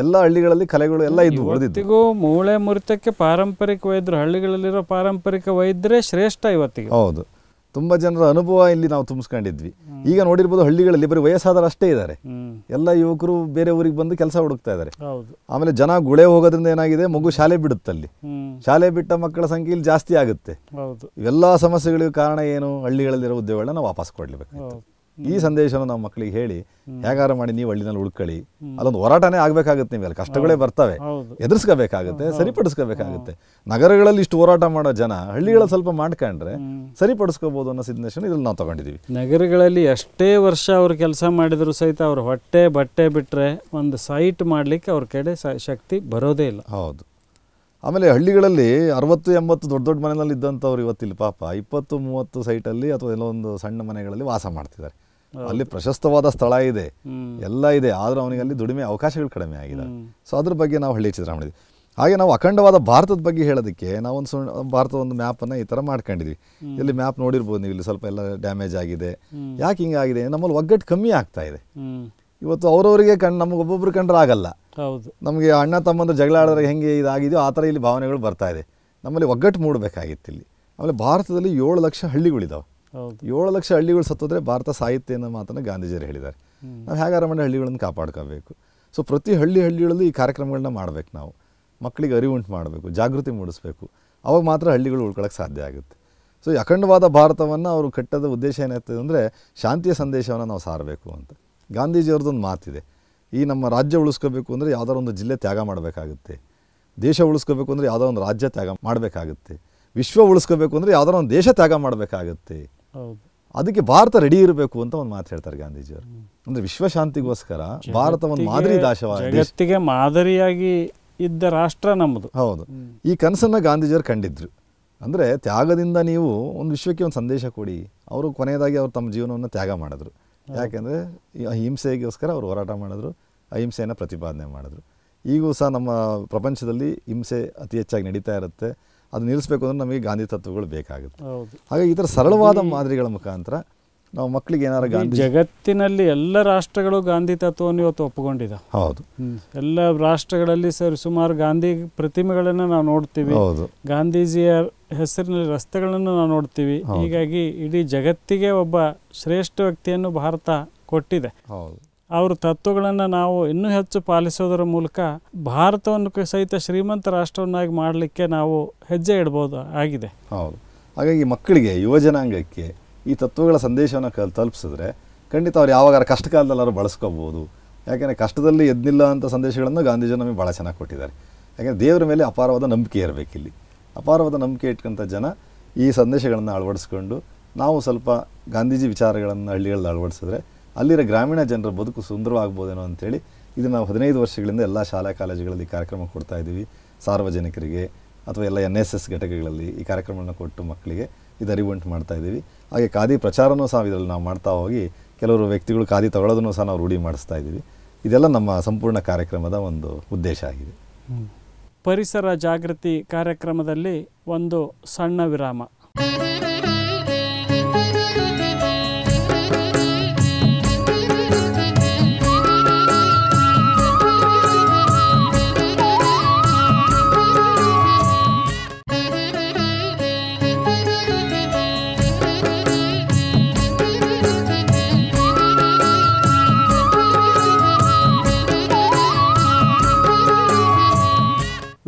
ಎಲ್ಲ ಹಳ್ಳಿಗಳಲ್ಲಿ ಕಲೆಗಳು ಎಲ್ಲ ಇದ್ವು ಇವತ್ತಿಗೂ ಮೂಳೆ ಮುರಿತಕ್ಕೆ ಪಾರಂಪರಿಕ ವೈದ್ಯರು ಹಳ್ಳಿಗಳಲ್ಲಿರೋ ಪಾರಂಪರಿಕ ವೈದ್ಯರೇ ಶ್ರೇಷ್ಠ ಇವತ್ತಿಗೆ ಹೌದು ತುಂಬ ಜನರ ಅನುಭವ ಇಲ್ಲಿ ನಾವು ತುಂಬಿಸ್ಕೊಂಡಿದ್ವಿ ಈಗ ನೋಡಿರ್ಬೋದು ಹಳ್ಳಿಗಳಲ್ಲಿ ಬರೀ ವಯಸ್ಸಾದವರು ಅಷ್ಟೇ ಇದ್ದಾರೆ ಎಲ್ಲ ಯುವಕರು ಬೇರೆ ಊರಿಗೆ ಬಂದು ಕೆಲಸ ಹುಡುಕ್ತಾ ಇದ್ದಾರೆ ಆಮೇಲೆ ಜನ ಗುಳೆ ಹೋಗೋದ್ರಿಂದ ಏನಾಗಿದೆ ಮಗು ಶಾಲೆ ಬಿಡುತ್ತಲ್ಲಿ ಶಾಲೆ ಬಿಟ್ಟ ಮಕ್ಕಳ ಸಂಖ್ಯೆ ಇಲ್ಲಿ ಜಾಸ್ತಿ ಆಗುತ್ತೆ ಇವೆಲ್ಲ ಸಮಸ್ಯೆಗಳಿಗೆ ಕಾರಣ ಏನು ಹಳ್ಳಿಗಳಲ್ಲಿರೋ ಉದ್ಯೋಗಗಳನ್ನ ನಾವು ವಾಪಸ್ ಕೊಡ್ಲಿಬೇಕು ಈ ಸಂದೇಶನ ನಾವು ಮಕ್ಕಳಿಗೆ ಹೇಳಿ ಹೇಗಾರ ಮಾಡಿ ನೀವು ಹಳ್ಳಿನಲ್ಲಿ ಉಳ್ಕೊಳ್ಳಿ ಅಲ್ಲೊಂದು ಹೋರಾಟನೇ ಆಗಬೇಕಾಗುತ್ತೆ ನಿಮಗೆ ಕಷ್ಟಗಳೇ ಬರ್ತವೆ ಎದುರಿಸ್ಕೋಬೇಕಾಗುತ್ತೆ ಸರಿಪಡಿಸ್ಕೋಬೇಕಾಗುತ್ತೆ ನಗರಗಳಲ್ಲಿ ಇಷ್ಟು ಹೋರಾಟ ಮಾಡೋ ಜನ ಹಳ್ಳಿಗಳಲ್ಲಿ ಸ್ವಲ್ಪ ಮಾಡ್ಕೊಂಡ್ರೆ ಸರಿಪಡಿಸ್ಕೋಬಹುದು ಅನ್ನೋ ಸಿದ್ಧೇಶನ ಇದ್ರಲ್ಲಿ ನಾವು ತಗೊಂಡಿದ್ದೀವಿ ನಗರಗಳಲ್ಲಿ ಎಷ್ಟೇ ವರ್ಷ ಅವರು ಕೆಲಸ ಮಾಡಿದ್ರು ಸಹಿತ ಅವ್ರ ಹೊಟ್ಟೆ ಬಟ್ಟೆ ಬಿಟ್ಟರೆ ಒಂದು ಸೈಟ್ ಮಾಡ್ಲಿಕ್ಕೆ ಅವ್ರ ಕಡೆ ಶಕ್ತಿ ಬರೋದೇ ಇಲ್ಲ ಹೌದು ಆಮೇಲೆ ಹಳ್ಳಿಗಳಲ್ಲಿ ಅರವತ್ತು ಎಂಬತ್ತು ದೊಡ್ಡ ದೊಡ್ಡ ಮನೆಯಲ್ಲಿ ಇದ್ದಂಥವ್ರು ಇವತ್ತಿಲ್ಲ ಪಾಪ ಇಪ್ಪತ್ತು ಮೂವತ್ತು ಸೈಟಲ್ಲಿ ಅಥವಾ ಒಂದು ಸಣ್ಣ ಮನೆಗಳಲ್ಲಿ ವಾಸ ಮಾಡ್ತಿದ್ದಾರೆ ಅಲ್ಲಿ ಪ್ರಶಸ್ತವಾದ ಸ್ಥಳ ಇದೆ ಎಲ್ಲ ಇದೆ ಆದರೂ ಅವನಿಗೆ ಅಲ್ಲಿ ದುಡಿಮೆ ಅವಕಾಶಗಳು ಕಡಿಮೆ ಆಗಿದೆ ಸೊ ಅದ್ರ ಬಗ್ಗೆ ನಾವು ಹಳ್ಳಿ ಚಿತ್ರ ಮಾಡಿದ್ವಿ ಹಾಗೆ ನಾವು ಅಖಂಡವಾದ ಭಾರತದ ಬಗ್ಗೆ ಹೇಳೋದಕ್ಕೆ ನಾವು ಒಂದು ಭಾರತದ ಒಂದು ಮ್ಯಾಪ್ ಅನ್ನ ಈ ತರ ಮಾಡ್ಕೊಂಡಿದ್ವಿ ಇಲ್ಲಿ ಮ್ಯಾಪ್ ನೋಡಿರ್ಬೋದು ನೀವು ಇಲ್ಲಿ ಸ್ವಲ್ಪ ಎಲ್ಲ ಡ್ಯಾಮೇಜ್ ಆಗಿದೆ ಯಾಕೆ ಹಿಂಗಾಗಿದೆ ನಮ್ಮಲ್ಲಿ ಒಗ್ಗಟ್ಟು ಕಮ್ಮಿ ಆಗ್ತಾ ಇದೆ ಇವತ್ತು ಅವರವರಿಗೆ ಕಣ್ ನಮಗೆ ಒಬ್ಬೊಬ್ರು ಕಂಡ್ರೆ ಆಗಲ್ಲ ನಮಗೆ ಅಣ್ಣ ತಮ್ಮಂದ್ರೆ ಜಗಳ ಆಡಿದ್ರೆ ಹೆಂಗೆ ಇದಾಗಿದೆಯೋ ಆ ಥರ ಇಲ್ಲಿ ಭಾವನೆಗಳು ಬರ್ತಾ ಇದೆ ನಮ್ಮಲ್ಲಿ ಒಗ್ಗಟ್ಟು ಮೂಡಬೇಕಾಗಿತ್ತು ಇಲ್ಲಿ ಆಮೇಲೆ ಭಾರತದಲ್ಲಿ ಏಳು ಲಕ್ಷ ಹಳ್ಳಿಗಳಿದಾವೆ ಏಳು ಲಕ್ಷ ಹಳ್ಳಿಗಳು ಸತ್ತೋದ್ರೆ ಭಾರತ ಸಾಹಿತ್ಯ ಅನ್ನೋ ಮಾತನ್ನು ಗಾಂಧೀಜಿಯರು ಹೇಳಿದ್ದಾರೆ ನಾವು ಹೇಗೆ ಅರಮನೆ ಹಳ್ಳಿಗಳನ್ನು ಕಾಪಾಡ್ಕೋಬೇಕು ಸೊ ಪ್ರತಿ ಹಳ್ಳಿ ಹಳ್ಳಿಗಳಲ್ಲೂ ಈ ಕಾರ್ಯಕ್ರಮಗಳನ್ನ ಮಾಡಬೇಕು ನಾವು ಮಕ್ಕಳಿಗೆ ಅರಿವುಂಟು ಮಾಡಬೇಕು ಜಾಗೃತಿ ಮೂಡಿಸಬೇಕು ಅವಾಗ ಮಾತ್ರ ಹಳ್ಳಿಗಳು ಉಳ್ಕೊಳ್ಳೋಕೆ ಸಾಧ್ಯ ಆಗುತ್ತೆ ಸೊ ಈ ಅಖಂಡವಾದ ಭಾರತವನ್ನು ಅವರು ಕಟ್ಟದ ಉದ್ದೇಶ ಏನಾಗ್ತದೆ ಅಂದರೆ ಶಾಂತಿಯ ಸಂದೇಶವನ್ನು ನಾವು ಸಾರಬೇಕು ಅಂತ ಗಾಂಧೀಜಿಯವ್ರದ್ದೊಂದು ಮಾತಿದೆ ಈ ನಮ್ಮ ರಾಜ್ಯ ಉಳಿಸ್ಕೋಬೇಕು ಅಂದರೆ ಯಾವುದಾದ್ರು ಒಂದು ಜಿಲ್ಲೆ ತ್ಯಾಗ ಮಾಡಬೇಕಾಗುತ್ತೆ ದೇಶ ಉಳಿಸ್ಕೋಬೇಕು ಅಂದರೆ ಯಾವುದೋ ಒಂದು ರಾಜ್ಯ ತ್ಯಾಗ ಮಾಡಬೇಕಾಗುತ್ತೆ ವಿಶ್ವ ಉಳಿಸ್ಕೋಬೇಕು ಅಂದರೆ ಯಾವುದೋ ಒಂದು ದೇಶ ತ್ಯಾಗ ಮಾಡಬೇಕಾಗುತ್ತೆ ಅದಕ್ಕೆ ಭಾರತ ರೆಡಿ ಇರಬೇಕು ಅಂತ ಒಂದು ಮಾತು ಹೇಳ್ತಾರೆ ಗಾಂಧೀಜಿಯವರು ಅಂದ್ರೆ ವಿಶ್ವಶಾಂತಿಗೋಸ್ಕರ ಭಾರತ ಒಂದು ಮಾದರಿ ದಾಶವಾದ ಮಾದರಿಯಾಗಿ ಇದ್ದ ರಾಷ್ಟ್ರ ನಮ್ಮದು ಹೌದು ಈ ಕನಸನ್ನ ಗಾಂಧೀಜಿಯವರು ಕಂಡಿದ್ರು ಅಂದ್ರೆ ತ್ಯಾಗದಿಂದ ನೀವು ಒಂದು ವಿಶ್ವಕ್ಕೆ ಒಂದು ಸಂದೇಶ ಕೊಡಿ ಅವರು ಕೊನೆಯದಾಗಿ ಅವರು ತಮ್ಮ ಜೀವನವನ್ನು ತ್ಯಾಗ ಮಾಡಿದ್ರು ಯಾಕೆಂದ್ರೆ ಅಹಿಂಸೆಗೋಸ್ಕರ ಅವರು ಹೋರಾಟ ಮಾಡಿದ್ರು ಅಹಿಂಸೆಯನ್ನು ಪ್ರತಿಪಾದನೆ ಮಾಡಿದ್ರು ಈಗೂ ಸಹ ನಮ್ಮ ಪ್ರಪಂಚದಲ್ಲಿ ಹಿಂಸೆ ಅತಿ ಹೆಚ್ಚಾಗಿ ನಡೀತಾ ಇರುತ್ತೆ ಅದು ನಿಲ್ಲಿಸಬೇಕು ಅಂದರೆ ನಮಗೆ ಗಾಂಧಿ ತತ್ವಗಳು ಬೇಕಾಗುತ್ತೆ ಹಾಗಾಗಿ ಈ ಥರ ಸರಳವಾದ ಮಾದರಿಗಳ ಮುಖಾಂತರ ನಾವು ಮಕ್ಕಳಿಗೆ ಏನಾರು ಗಾಂಧಿ ಜಗತ್ತಿನಲ್ಲಿ ಎಲ್ಲ ರಾಷ್ಟ್ರಗಳು ಗಾಂಧಿ ತತ್ವವನ್ನು ಇವತ್ತು ಒಪ್ಪಿಕೊಂಡಿದೆ ಹೌದು ಎಲ್ಲ ರಾಷ್ಟ್ರಗಳಲ್ಲಿ ಸರ್ ಸುಮಾರು ಗಾಂಧಿ ಪ್ರತಿಮೆಗಳನ್ನ ನಾವು ನೋಡ್ತೀವಿ ಹೌದು ಗಾಂಧೀಜಿಯ ಹೆಸರಿನಲ್ಲಿ ರಸ್ತೆಗಳನ್ನು ನಾವು ನೋಡ್ತೀವಿ ಹೀಗಾಗಿ ಇಡೀ ಜಗತ್ತಿಗೆ ಒಬ್ಬ ಶ್ರೇಷ್ಠ ವ್ಯಕ್ತಿಯನ್ನು ಭಾರತ ಕೊಟ್ಟಿದೆ ಹೌದು ಅವ್ರ ತತ್ವಗಳನ್ನು ನಾವು ಇನ್ನೂ ಹೆಚ್ಚು ಪಾಲಿಸೋದರ ಮೂಲಕ ಭಾರತವನ್ನು ಸಹಿತ ಶ್ರೀಮಂತ ರಾಷ್ಟ್ರವನ್ನಾಗಿ ಮಾಡಲಿಕ್ಕೆ ನಾವು ಹೆಜ್ಜೆ ಇಡ್ಬೋದು ಆಗಿದೆ ಹೌದು ಹಾಗಾಗಿ ಮಕ್ಕಳಿಗೆ ಯುವ ಜನಾಂಗಕ್ಕೆ ಈ ತತ್ವಗಳ ಸಂದೇಶವನ್ನು ಕಲ್ ತಲುಪಿಸಿದ್ರೆ ಖಂಡಿತ ಅವ್ರು ಯಾವಾಗ ಕಷ್ಟ ಅವರು ಬಳಸ್ಕೋಬೋದು ಯಾಕೆಂದರೆ ಕಷ್ಟದಲ್ಲಿ ಎದ್ದಿಲ್ಲ ಅಂತ ಸಂದೇಶಗಳನ್ನು ಗಾಂಧೀಜಿ ನಮಗೆ ಭಾಳ ಚೆನ್ನಾಗಿ ಕೊಟ್ಟಿದ್ದಾರೆ ಯಾಕೆಂದರೆ ದೇವರ ಮೇಲೆ ಅಪಾರವಾದ ನಂಬಿಕೆ ಇರಬೇಕಿಲ್ಲಿ ಅಪಾರವಾದ ನಂಬಿಕೆ ಇಟ್ಕೊಂಥ ಜನ ಈ ಸಂದೇಶಗಳನ್ನು ಅಳವಡಿಸ್ಕೊಂಡು ನಾವು ಸ್ವಲ್ಪ ಗಾಂಧೀಜಿ ವಿಚಾರಗಳನ್ನು ಹಳ್ಳಿಗಳಲ್ಲಿ ಅಳವಡಿಸಿದ್ರೆ ಅಲ್ಲಿರೋ ಗ್ರಾಮೀಣ ಜನರ ಬದುಕು ಸುಂದರವಾಗ್ಬೋದೇನೋ ಅಂಥೇಳಿ ಇದು ನಾವು ಹದಿನೈದು ವರ್ಷಗಳಿಂದ ಎಲ್ಲ ಶಾಲಾ ಕಾಲೇಜುಗಳಲ್ಲಿ ಕಾರ್ಯಕ್ರಮ ಕೊಡ್ತಾ ಇದ್ದೀವಿ ಸಾರ್ವಜನಿಕರಿಗೆ ಅಥವಾ ಎಲ್ಲ ಎನ್ ಎಸ್ ಎಸ್ ಘಟಕಗಳಲ್ಲಿ ಈ ಕಾರ್ಯಕ್ರಮವನ್ನು ಕೊಟ್ಟು ಮಕ್ಕಳಿಗೆ ಇದು ಅರಿವುಂಟು ಮಾಡ್ತಾ ಇದ್ದೀವಿ ಹಾಗೆ ಖಾದಿ ಪ್ರಚಾರನೂ ಸಹ ಇದರಲ್ಲಿ ನಾವು ಮಾಡ್ತಾ ಹೋಗಿ ಕೆಲವರು ವ್ಯಕ್ತಿಗಳು ಖಾದಿ ತಗೊಳ್ಳೋದನ್ನು ಸಹ ನಾವು ರೂಢಿ ಮಾಡಿಸ್ತಾ ಇದ್ದೀವಿ ಇದೆಲ್ಲ ನಮ್ಮ ಸಂಪೂರ್ಣ ಕಾರ್ಯಕ್ರಮದ ಒಂದು ಉದ್ದೇಶ ಆಗಿದೆ ಪರಿಸರ ಜಾಗೃತಿ ಕಾರ್ಯಕ್ರಮದಲ್ಲಿ ಒಂದು ಸಣ್ಣ ವಿರಾಮ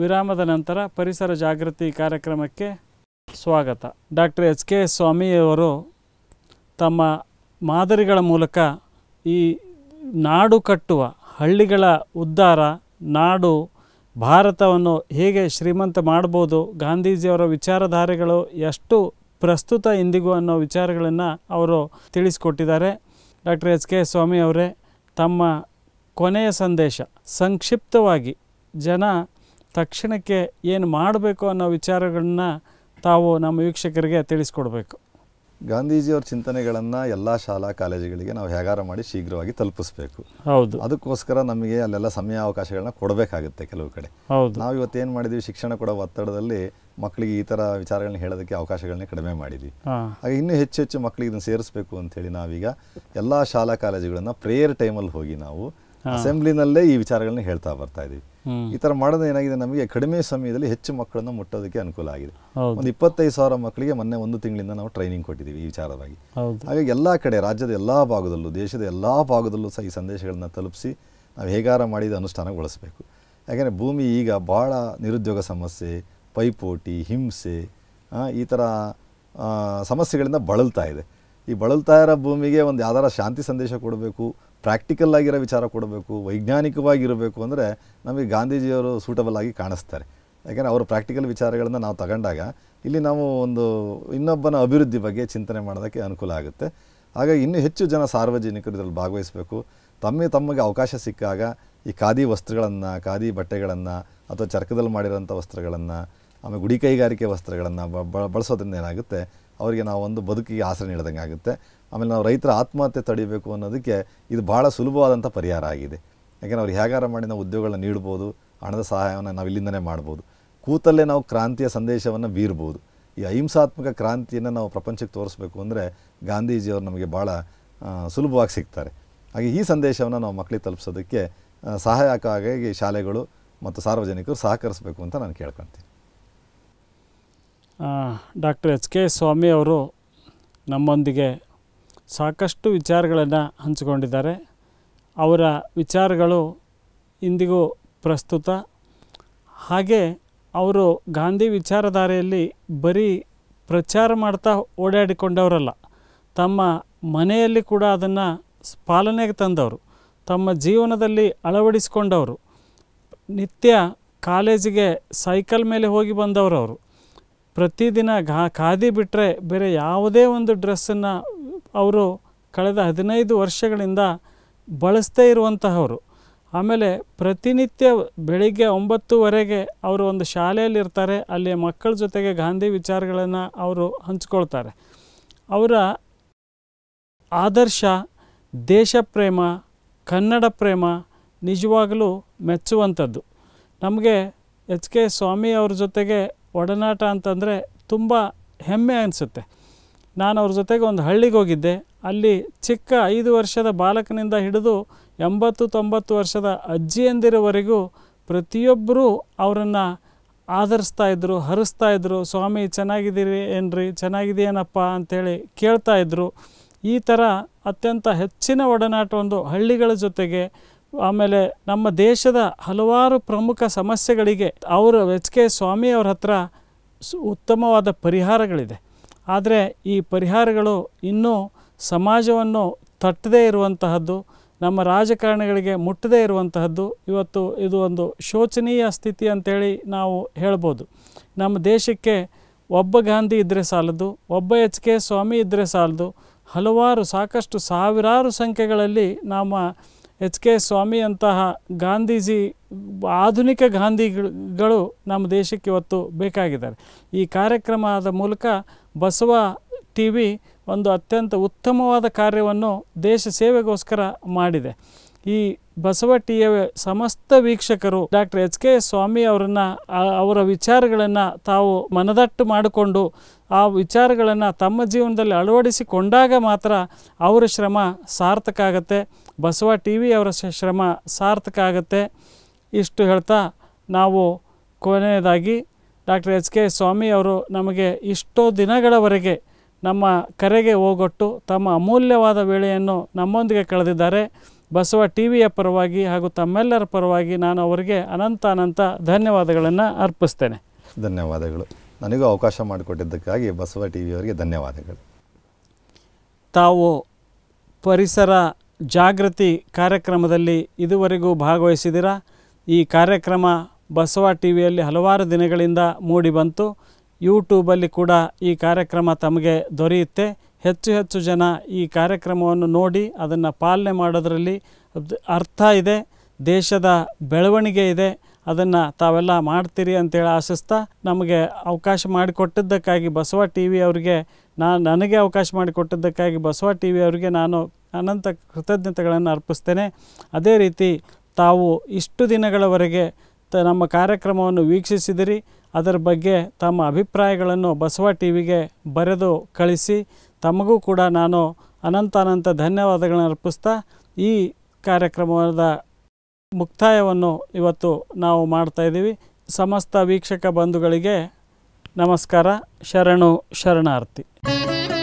ವಿರಾಮದ ನಂತರ ಪರಿಸರ ಜಾಗೃತಿ ಕಾರ್ಯಕ್ರಮಕ್ಕೆ ಸ್ವಾಗತ ಡಾಕ್ಟರ್ ಎಚ್ ಕೆ ಸ್ವಾಮಿಯವರು ತಮ್ಮ ಮಾದರಿಗಳ ಮೂಲಕ ಈ ನಾಡು ಕಟ್ಟುವ ಹಳ್ಳಿಗಳ ಉದ್ಧಾರ ನಾಡು ಭಾರತವನ್ನು ಹೇಗೆ ಶ್ರೀಮಂತ ಮಾಡ್ಬೋದು ಗಾಂಧೀಜಿಯವರ ವಿಚಾರಧಾರೆಗಳು ಎಷ್ಟು ಪ್ರಸ್ತುತ ಇಂದಿಗೂ ಅನ್ನೋ ವಿಚಾರಗಳನ್ನು ಅವರು ತಿಳಿಸಿಕೊಟ್ಟಿದ್ದಾರೆ ಡಾಕ್ಟರ್ ಎಚ್ ಕೆ ಸ್ವಾಮಿ ತಮ್ಮ ಕೊನೆಯ ಸಂದೇಶ ಸಂಕ್ಷಿಪ್ತವಾಗಿ ಜನ ತಕ್ಷಣಕ್ಕೆ ಏನು ಮಾಡಬೇಕು ಅನ್ನೋ ವಿಚಾರಗಳನ್ನ ತಾವು ನಮ್ಮ ವೀಕ್ಷಕರಿಗೆ ತಿಳಿಸ್ಕೊಡ್ಬೇಕು ಗಾಂಧೀಜಿಯವ್ರ ಚಿಂತನೆಗಳನ್ನು ಎಲ್ಲ ಶಾಲಾ ಕಾಲೇಜುಗಳಿಗೆ ನಾವು ಹೇಗಾರ ಮಾಡಿ ಶೀಘ್ರವಾಗಿ ತಲುಪಿಸ್ಬೇಕು ಹೌದು ಅದಕ್ಕೋಸ್ಕರ ನಮಗೆ ಅಲ್ಲೆಲ್ಲ ಸಮಯಾವಕಾಶಗಳನ್ನ ಕೊಡಬೇಕಾಗುತ್ತೆ ಕೆಲವು ಕಡೆ ಹೌದು ನಾವು ಏನು ಮಾಡಿದ್ವಿ ಶಿಕ್ಷಣ ಕೊಡೋ ಒತ್ತಡದಲ್ಲಿ ಮಕ್ಕಳಿಗೆ ಈ ಥರ ವಿಚಾರಗಳನ್ನ ಹೇಳೋದಕ್ಕೆ ಅವಕಾಶಗಳನ್ನೇ ಕಡಿಮೆ ಮಾಡಿದ್ವಿ ಹಾಗೆ ಇನ್ನೂ ಹೆಚ್ಚು ಹೆಚ್ಚು ಮಕ್ಕಳಿಗೆ ಇದನ್ನು ಸೇರಿಸಬೇಕು ಹೇಳಿ ನಾವೀಗ ಎಲ್ಲ ಶಾಲಾ ಕಾಲೇಜುಗಳನ್ನು ಪ್ರೇಯರ್ ಟೈಮಲ್ಲಿ ಹೋಗಿ ನಾವು ಅಸೆಂಬ್ಲಿನಲ್ಲೇ ಈ ವಿಚಾರಗಳನ್ನ ಹೇಳ್ತಾ ಬರ್ತಾ ಇದೀವಿ ಈ ತರ ಮಾಡೋದು ಏನಾಗಿದೆ ನಮಗೆ ಕಡಿಮೆ ಸಮಯದಲ್ಲಿ ಹೆಚ್ಚು ಮಕ್ಕಳನ್ನ ಮುಟ್ಟೋದಕ್ಕೆ ಅನುಕೂಲ ಆಗಿದೆ ಒಂದು ಇಪ್ಪತ್ತೈದು ಸಾವಿರ ಮಕ್ಕಳಿಗೆ ಮೊನ್ನೆ ಒಂದು ತಿಂಗಳಿಂದ ನಾವು ಟ್ರೈನಿಂಗ್ ಕೊಟ್ಟಿದ್ದೀವಿ ಈ ವಿಚಾರವಾಗಿ ಹಾಗಾಗಿ ಎಲ್ಲಾ ಕಡೆ ರಾಜ್ಯದ ಎಲ್ಲಾ ಭಾಗದಲ್ಲೂ ದೇಶದ ಎಲ್ಲಾ ಭಾಗದಲ್ಲೂ ಸಹ ಈ ಸಂದೇಶಗಳನ್ನ ತಲುಪಿಸಿ ನಾವು ಹೇಗಾರ ಮಾಡಿದ ಅನುಷ್ಠಾನಗೊಳಿಸಬೇಕು ಯಾಕೆಂದರೆ ಭೂಮಿ ಈಗ ಬಹಳ ನಿರುದ್ಯೋಗ ಸಮಸ್ಯೆ ಪೈಪೋಟಿ ಹಿಂಸೆ ಈ ಥರ ಸಮಸ್ಯೆಗಳಿಂದ ಬಳಲ್ತಾ ಇದೆ ಈ ಬಳಲ್ತಾ ಇರೋ ಭೂಮಿಗೆ ಒಂದು ಯಾವ್ದಾರ ಶಾಂತಿ ಸಂದೇಶ ಕೊಡಬೇಕು ಪ್ರಾಕ್ಟಿಕಲ್ ಆಗಿರೋ ವಿಚಾರ ಕೊಡಬೇಕು ವೈಜ್ಞಾನಿಕವಾಗಿರಬೇಕು ಅಂದರೆ ನಮಗೆ ಗಾಂಧೀಜಿಯವರು ಸೂಟಬಲ್ ಆಗಿ ಕಾಣಿಸ್ತಾರೆ ಯಾಕೆಂದರೆ ಅವರು ಪ್ರಾಕ್ಟಿಕಲ್ ವಿಚಾರಗಳನ್ನು ನಾವು ತಗೊಂಡಾಗ ಇಲ್ಲಿ ನಾವು ಒಂದು ಇನ್ನೊಬ್ಬನ ಅಭಿವೃದ್ಧಿ ಬಗ್ಗೆ ಚಿಂತನೆ ಮಾಡೋದಕ್ಕೆ ಅನುಕೂಲ ಆಗುತ್ತೆ ಹಾಗಾಗಿ ಇನ್ನೂ ಹೆಚ್ಚು ಜನ ಸಾರ್ವಜನಿಕರು ಇದರಲ್ಲಿ ಭಾಗವಹಿಸಬೇಕು ತಮ್ಮೇ ತಮಗೆ ಅವಕಾಶ ಸಿಕ್ಕಾಗ ಈ ಖಾದಿ ವಸ್ತ್ರಗಳನ್ನು ಖಾದಿ ಬಟ್ಟೆಗಳನ್ನು ಅಥವಾ ಚರ್ಕದಲ್ಲಿ ಮಾಡಿರೋಂಥ ವಸ್ತ್ರಗಳನ್ನು ಆಮೇಲೆ ಗುಡಿ ಕೈಗಾರಿಕೆ ವಸ್ತ್ರಗಳನ್ನು ಬಳಸೋದ್ರಿಂದ ಏನಾಗುತ್ತೆ ಅವರಿಗೆ ನಾವು ಒಂದು ಬದುಕಿಗೆ ಆಸರೆ ನೀಡಿದಂಗೆ ಆಗುತ್ತೆ ಆಮೇಲೆ ನಾವು ರೈತರ ಆತ್ಮಹತ್ಯೆ ತಡಿಬೇಕು ಅನ್ನೋದಕ್ಕೆ ಇದು ಭಾಳ ಸುಲಭವಾದಂಥ ಪರಿಹಾರ ಆಗಿದೆ ಯಾಕೆಂದರೆ ಅವ್ರು ಹೇಗಾರ ಮಾಡಿ ನಾವು ಉದ್ಯೋಗಗಳನ್ನ ನೀಡ್ಬೋದು ಹಣದ ಸಹಾಯವನ್ನು ನಾವು ಇಲ್ಲಿಂದನೇ ಮಾಡ್ಬೋದು ಕೂತಲ್ಲೇ ನಾವು ಕ್ರಾಂತಿಯ ಸಂದೇಶವನ್ನು ಬೀರ್ಬೋದು ಈ ಅಹಿಂಸಾತ್ಮಕ ಕ್ರಾಂತಿಯನ್ನು ನಾವು ಪ್ರಪಂಚಕ್ಕೆ ತೋರಿಸ್ಬೇಕು ಅಂದರೆ ಗಾಂಧೀಜಿಯವರು ನಮಗೆ ಭಾಳ ಸುಲಭವಾಗಿ ಸಿಗ್ತಾರೆ ಹಾಗೆ ಈ ಸಂದೇಶವನ್ನು ನಾವು ಮಕ್ಕಳಿಗೆ ತಲುಪಿಸೋದಕ್ಕೆ ಸಹಾಯಕ್ಕಾಗಿ ಶಾಲೆಗಳು ಮತ್ತು ಸಾರ್ವಜನಿಕರು ಸಹಕರಿಸಬೇಕು ಅಂತ ನಾನು ಕೇಳ್ಕೊತೀನಿ ಡಾಕ್ಟರ್ ಎಚ್ ಕೆ ಸ್ವಾಮಿ ಅವರು ನಮ್ಮೊಂದಿಗೆ ಸಾಕಷ್ಟು ವಿಚಾರಗಳನ್ನು ಹಂಚಿಕೊಂಡಿದ್ದಾರೆ ಅವರ ವಿಚಾರಗಳು ಇಂದಿಗೂ ಪ್ರಸ್ತುತ ಹಾಗೆ ಅವರು ಗಾಂಧಿ ವಿಚಾರಧಾರೆಯಲ್ಲಿ ಬರೀ ಪ್ರಚಾರ ಮಾಡ್ತಾ ಓಡಾಡಿಕೊಂಡವರಲ್ಲ ತಮ್ಮ ಮನೆಯಲ್ಲಿ ಕೂಡ ಅದನ್ನು ಪಾಲನೆಗೆ ತಂದವರು ತಮ್ಮ ಜೀವನದಲ್ಲಿ ಅಳವಡಿಸಿಕೊಂಡವರು ನಿತ್ಯ ಕಾಲೇಜಿಗೆ ಸೈಕಲ್ ಮೇಲೆ ಹೋಗಿ ಬಂದವರವರು ಪ್ರತಿದಿನ ಘಾ ಖಾದಿ ಬಿಟ್ಟರೆ ಬೇರೆ ಯಾವುದೇ ಒಂದು ಡ್ರೆಸ್ಸನ್ನು ಅವರು ಕಳೆದ ಹದಿನೈದು ವರ್ಷಗಳಿಂದ ಬಳಸ್ತೇ ಇರುವಂತಹವರು ಆಮೇಲೆ ಪ್ರತಿನಿತ್ಯ ಬೆಳಿಗ್ಗೆ ಒಂಬತ್ತುವರೆಗೆ ಅವರು ಒಂದು ಶಾಲೆಯಲ್ಲಿ ಇರ್ತಾರೆ ಅಲ್ಲಿ ಮಕ್ಕಳ ಜೊತೆಗೆ ಗಾಂಧಿ ವಿಚಾರಗಳನ್ನು ಅವರು ಹಂಚ್ಕೊಳ್ತಾರೆ ಅವರ ಆದರ್ಶ ದೇಶ ಪ್ರೇಮ ಕನ್ನಡ ಪ್ರೇಮ ನಿಜವಾಗಲೂ ಮೆಚ್ಚುವಂಥದ್ದು ನಮಗೆ ಎಚ್ ಕೆ ಸ್ವಾಮಿ ಅವ್ರ ಜೊತೆಗೆ ಒಡನಾಟ ಅಂತಂದರೆ ತುಂಬ ಹೆಮ್ಮೆ ಅನಿಸುತ್ತೆ ನಾನು ಅವ್ರ ಜೊತೆಗೆ ಒಂದು ಹಳ್ಳಿಗೆ ಹೋಗಿದ್ದೆ ಅಲ್ಲಿ ಚಿಕ್ಕ ಐದು ವರ್ಷದ ಬಾಲಕನಿಂದ ಹಿಡಿದು ಎಂಬತ್ತು ತೊಂಬತ್ತು ವರ್ಷದ ಅಜ್ಜಿಯಂದಿರುವವರೆಗೂ ಪ್ರತಿಯೊಬ್ಬರೂ ಅವರನ್ನು ಆಧರಿಸ್ತಾ ಇದ್ದರು ಹರಿಸ್ತಾ ಇದ್ದರು ಸ್ವಾಮಿ ಚೆನ್ನಾಗಿದ್ದೀರಿ ಏನ್ರಿ ಚೆನ್ನಾಗಿದೆಯೇನಪ್ಪ ಅಂಥೇಳಿ ಕೇಳ್ತಾ ಇದ್ದರು ಈ ಥರ ಅತ್ಯಂತ ಹೆಚ್ಚಿನ ಒಡನಾಟ ಒಂದು ಹಳ್ಳಿಗಳ ಜೊತೆಗೆ ಆಮೇಲೆ ನಮ್ಮ ದೇಶದ ಹಲವಾರು ಪ್ರಮುಖ ಸಮಸ್ಯೆಗಳಿಗೆ ಅವರ ಎಚ್ ಕೆ ಸ್ವಾಮಿ ಅವ್ರ ಹತ್ರ ಉತ್ತಮವಾದ ಪರಿಹಾರಗಳಿದೆ ಆದರೆ ಈ ಪರಿಹಾರಗಳು ಇನ್ನೂ ಸಮಾಜವನ್ನು ತಟ್ಟದೇ ಇರುವಂತಹದ್ದು ನಮ್ಮ ರಾಜಕಾರಣಿಗಳಿಗೆ ಮುಟ್ಟದೇ ಇರುವಂತಹದ್ದು ಇವತ್ತು ಇದು ಒಂದು ಶೋಚನೀಯ ಸ್ಥಿತಿ ಅಂತೇಳಿ ನಾವು ಹೇಳ್ಬೋದು ನಮ್ಮ ದೇಶಕ್ಕೆ ಒಬ್ಬ ಗಾಂಧಿ ಇದ್ದರೆ ಸಾಲದು ಒಬ್ಬ ಎಚ್ ಕೆ ಸ್ವಾಮಿ ಇದ್ದರೆ ಸಾಲದು ಹಲವಾರು ಸಾಕಷ್ಟು ಸಾವಿರಾರು ಸಂಖ್ಯೆಗಳಲ್ಲಿ ನಮ್ಮ ಎಚ್ ಕೆ ಸ್ವಾಮಿ ಗಾಂಧೀಜಿ ಆಧುನಿಕ ಗಾಂಧಿಗಳು ನಮ್ಮ ದೇಶಕ್ಕೆ ಇವತ್ತು ಬೇಕಾಗಿದ್ದಾರೆ ಈ ಕಾರ್ಯಕ್ರಮದ ಮೂಲಕ ಬಸವ ಟಿ ವಿ ಒಂದು ಅತ್ಯಂತ ಉತ್ತಮವಾದ ಕಾರ್ಯವನ್ನು ದೇಶ ಸೇವೆಗೋಸ್ಕರ ಮಾಡಿದೆ ಈ ಬಸವ ಬಸವಟ್ಟಿಯ ಸಮಸ್ತ ವೀಕ್ಷಕರು ಡಾಕ್ಟರ್ ಎಚ್ ಕೆ ಸ್ವಾಮಿ ಅವರನ್ನು ಅವರ ವಿಚಾರಗಳನ್ನು ತಾವು ಮನದಟ್ಟು ಮಾಡಿಕೊಂಡು ಆ ವಿಚಾರಗಳನ್ನು ತಮ್ಮ ಜೀವನದಲ್ಲಿ ಅಳವಡಿಸಿಕೊಂಡಾಗ ಮಾತ್ರ ಅವರ ಶ್ರಮ ಸಾರ್ಥಕ ಆಗುತ್ತೆ ಬಸವ ಟಿ ವಿ ಅವರ ಶ್ರಮ ಸಾರ್ಥಕ ಆಗತ್ತೆ ಇಷ್ಟು ಹೇಳ್ತಾ ನಾವು ಕೊನೆಯದಾಗಿ ಡಾಕ್ಟರ್ ಎಚ್ ಕೆ ಸ್ವಾಮಿ ಅವರು ನಮಗೆ ಇಷ್ಟೋ ದಿನಗಳವರೆಗೆ ನಮ್ಮ ಕರೆಗೆ ಹೋಗೊಟ್ಟು ತಮ್ಮ ಅಮೂಲ್ಯವಾದ ವೇಳೆಯನ್ನು ನಮ್ಮೊಂದಿಗೆ ಕಳೆದಿದ್ದಾರೆ ಬಸವ ಟಿ ವಿಯ ಪರವಾಗಿ ಹಾಗೂ ತಮ್ಮೆಲ್ಲರ ಪರವಾಗಿ ನಾನು ಅವರಿಗೆ ಅನಂತ ಅನಂತ ಧನ್ಯವಾದಗಳನ್ನು ಅರ್ಪಿಸ್ತೇನೆ ಧನ್ಯವಾದಗಳು ನನಗೂ ಅವಕಾಶ ಮಾಡಿಕೊಟ್ಟಿದ್ದಕ್ಕಾಗಿ ಬಸವ ಟಿ ವಿಯವರಿಗೆ ಧನ್ಯವಾದಗಳು ತಾವು ಪರಿಸರ ಜಾಗೃತಿ ಕಾರ್ಯಕ್ರಮದಲ್ಲಿ ಇದುವರೆಗೂ ಭಾಗವಹಿಸಿದಿರ ಈ ಕಾರ್ಯಕ್ರಮ ಬಸವ ಟಿ ವಿಯಲ್ಲಿ ಹಲವಾರು ದಿನಗಳಿಂದ ಮೂಡಿ ಬಂತು ಯೂಟ್ಯೂಬಲ್ಲಿ ಕೂಡ ಈ ಕಾರ್ಯಕ್ರಮ ತಮಗೆ ದೊರೆಯುತ್ತೆ ಹೆಚ್ಚು ಹೆಚ್ಚು ಜನ ಈ ಕಾರ್ಯಕ್ರಮವನ್ನು ನೋಡಿ ಅದನ್ನು ಪಾಲನೆ ಮಾಡೋದರಲ್ಲಿ ಅರ್ಥ ಇದೆ ದೇಶದ ಬೆಳವಣಿಗೆ ಇದೆ ಅದನ್ನು ತಾವೆಲ್ಲ ಮಾಡ್ತೀರಿ ಅಂತೇಳಿ ಆಶಿಸ್ತಾ ನಮಗೆ ಅವಕಾಶ ಮಾಡಿಕೊಟ್ಟಿದ್ದಕ್ಕಾಗಿ ಬಸವ ಟಿ ವಿ ಅವರಿಗೆ ನಾನು ನನಗೆ ಅವಕಾಶ ಮಾಡಿಕೊಟ್ಟಿದ್ದಕ್ಕಾಗಿ ಬಸವ ಟಿ ವಿ ಅವರಿಗೆ ನಾನು ಅನಂತ ಕೃತಜ್ಞತೆಗಳನ್ನು ಅರ್ಪಿಸ್ತೇನೆ ಅದೇ ರೀತಿ ತಾವು ಇಷ್ಟು ದಿನಗಳವರೆಗೆ ತ ನಮ್ಮ ಕಾರ್ಯಕ್ರಮವನ್ನು ವೀಕ್ಷಿಸಿದಿರಿ ಅದರ ಬಗ್ಗೆ ತಮ್ಮ ಅಭಿಪ್ರಾಯಗಳನ್ನು ಬಸವ ಟಿ ವಿಗೆ ಬರೆದು ಕಳಿಸಿ ತಮಗೂ ಕೂಡ ನಾನು ಅನಂತ ಅನಂತ ಧನ್ಯವಾದಗಳನ್ನು ಅರ್ಪಿಸ್ತಾ ಈ ಕಾರ್ಯಕ್ರಮದ ಮುಕ್ತಾಯವನ್ನು ಇವತ್ತು ನಾವು ಮಾಡ್ತಾಯಿದ್ದೀವಿ ಸಮಸ್ತ ವೀಕ್ಷಕ ಬಂಧುಗಳಿಗೆ ನಮಸ್ಕಾರ ಶರಣು ಶರಣಾರ್ಥಿ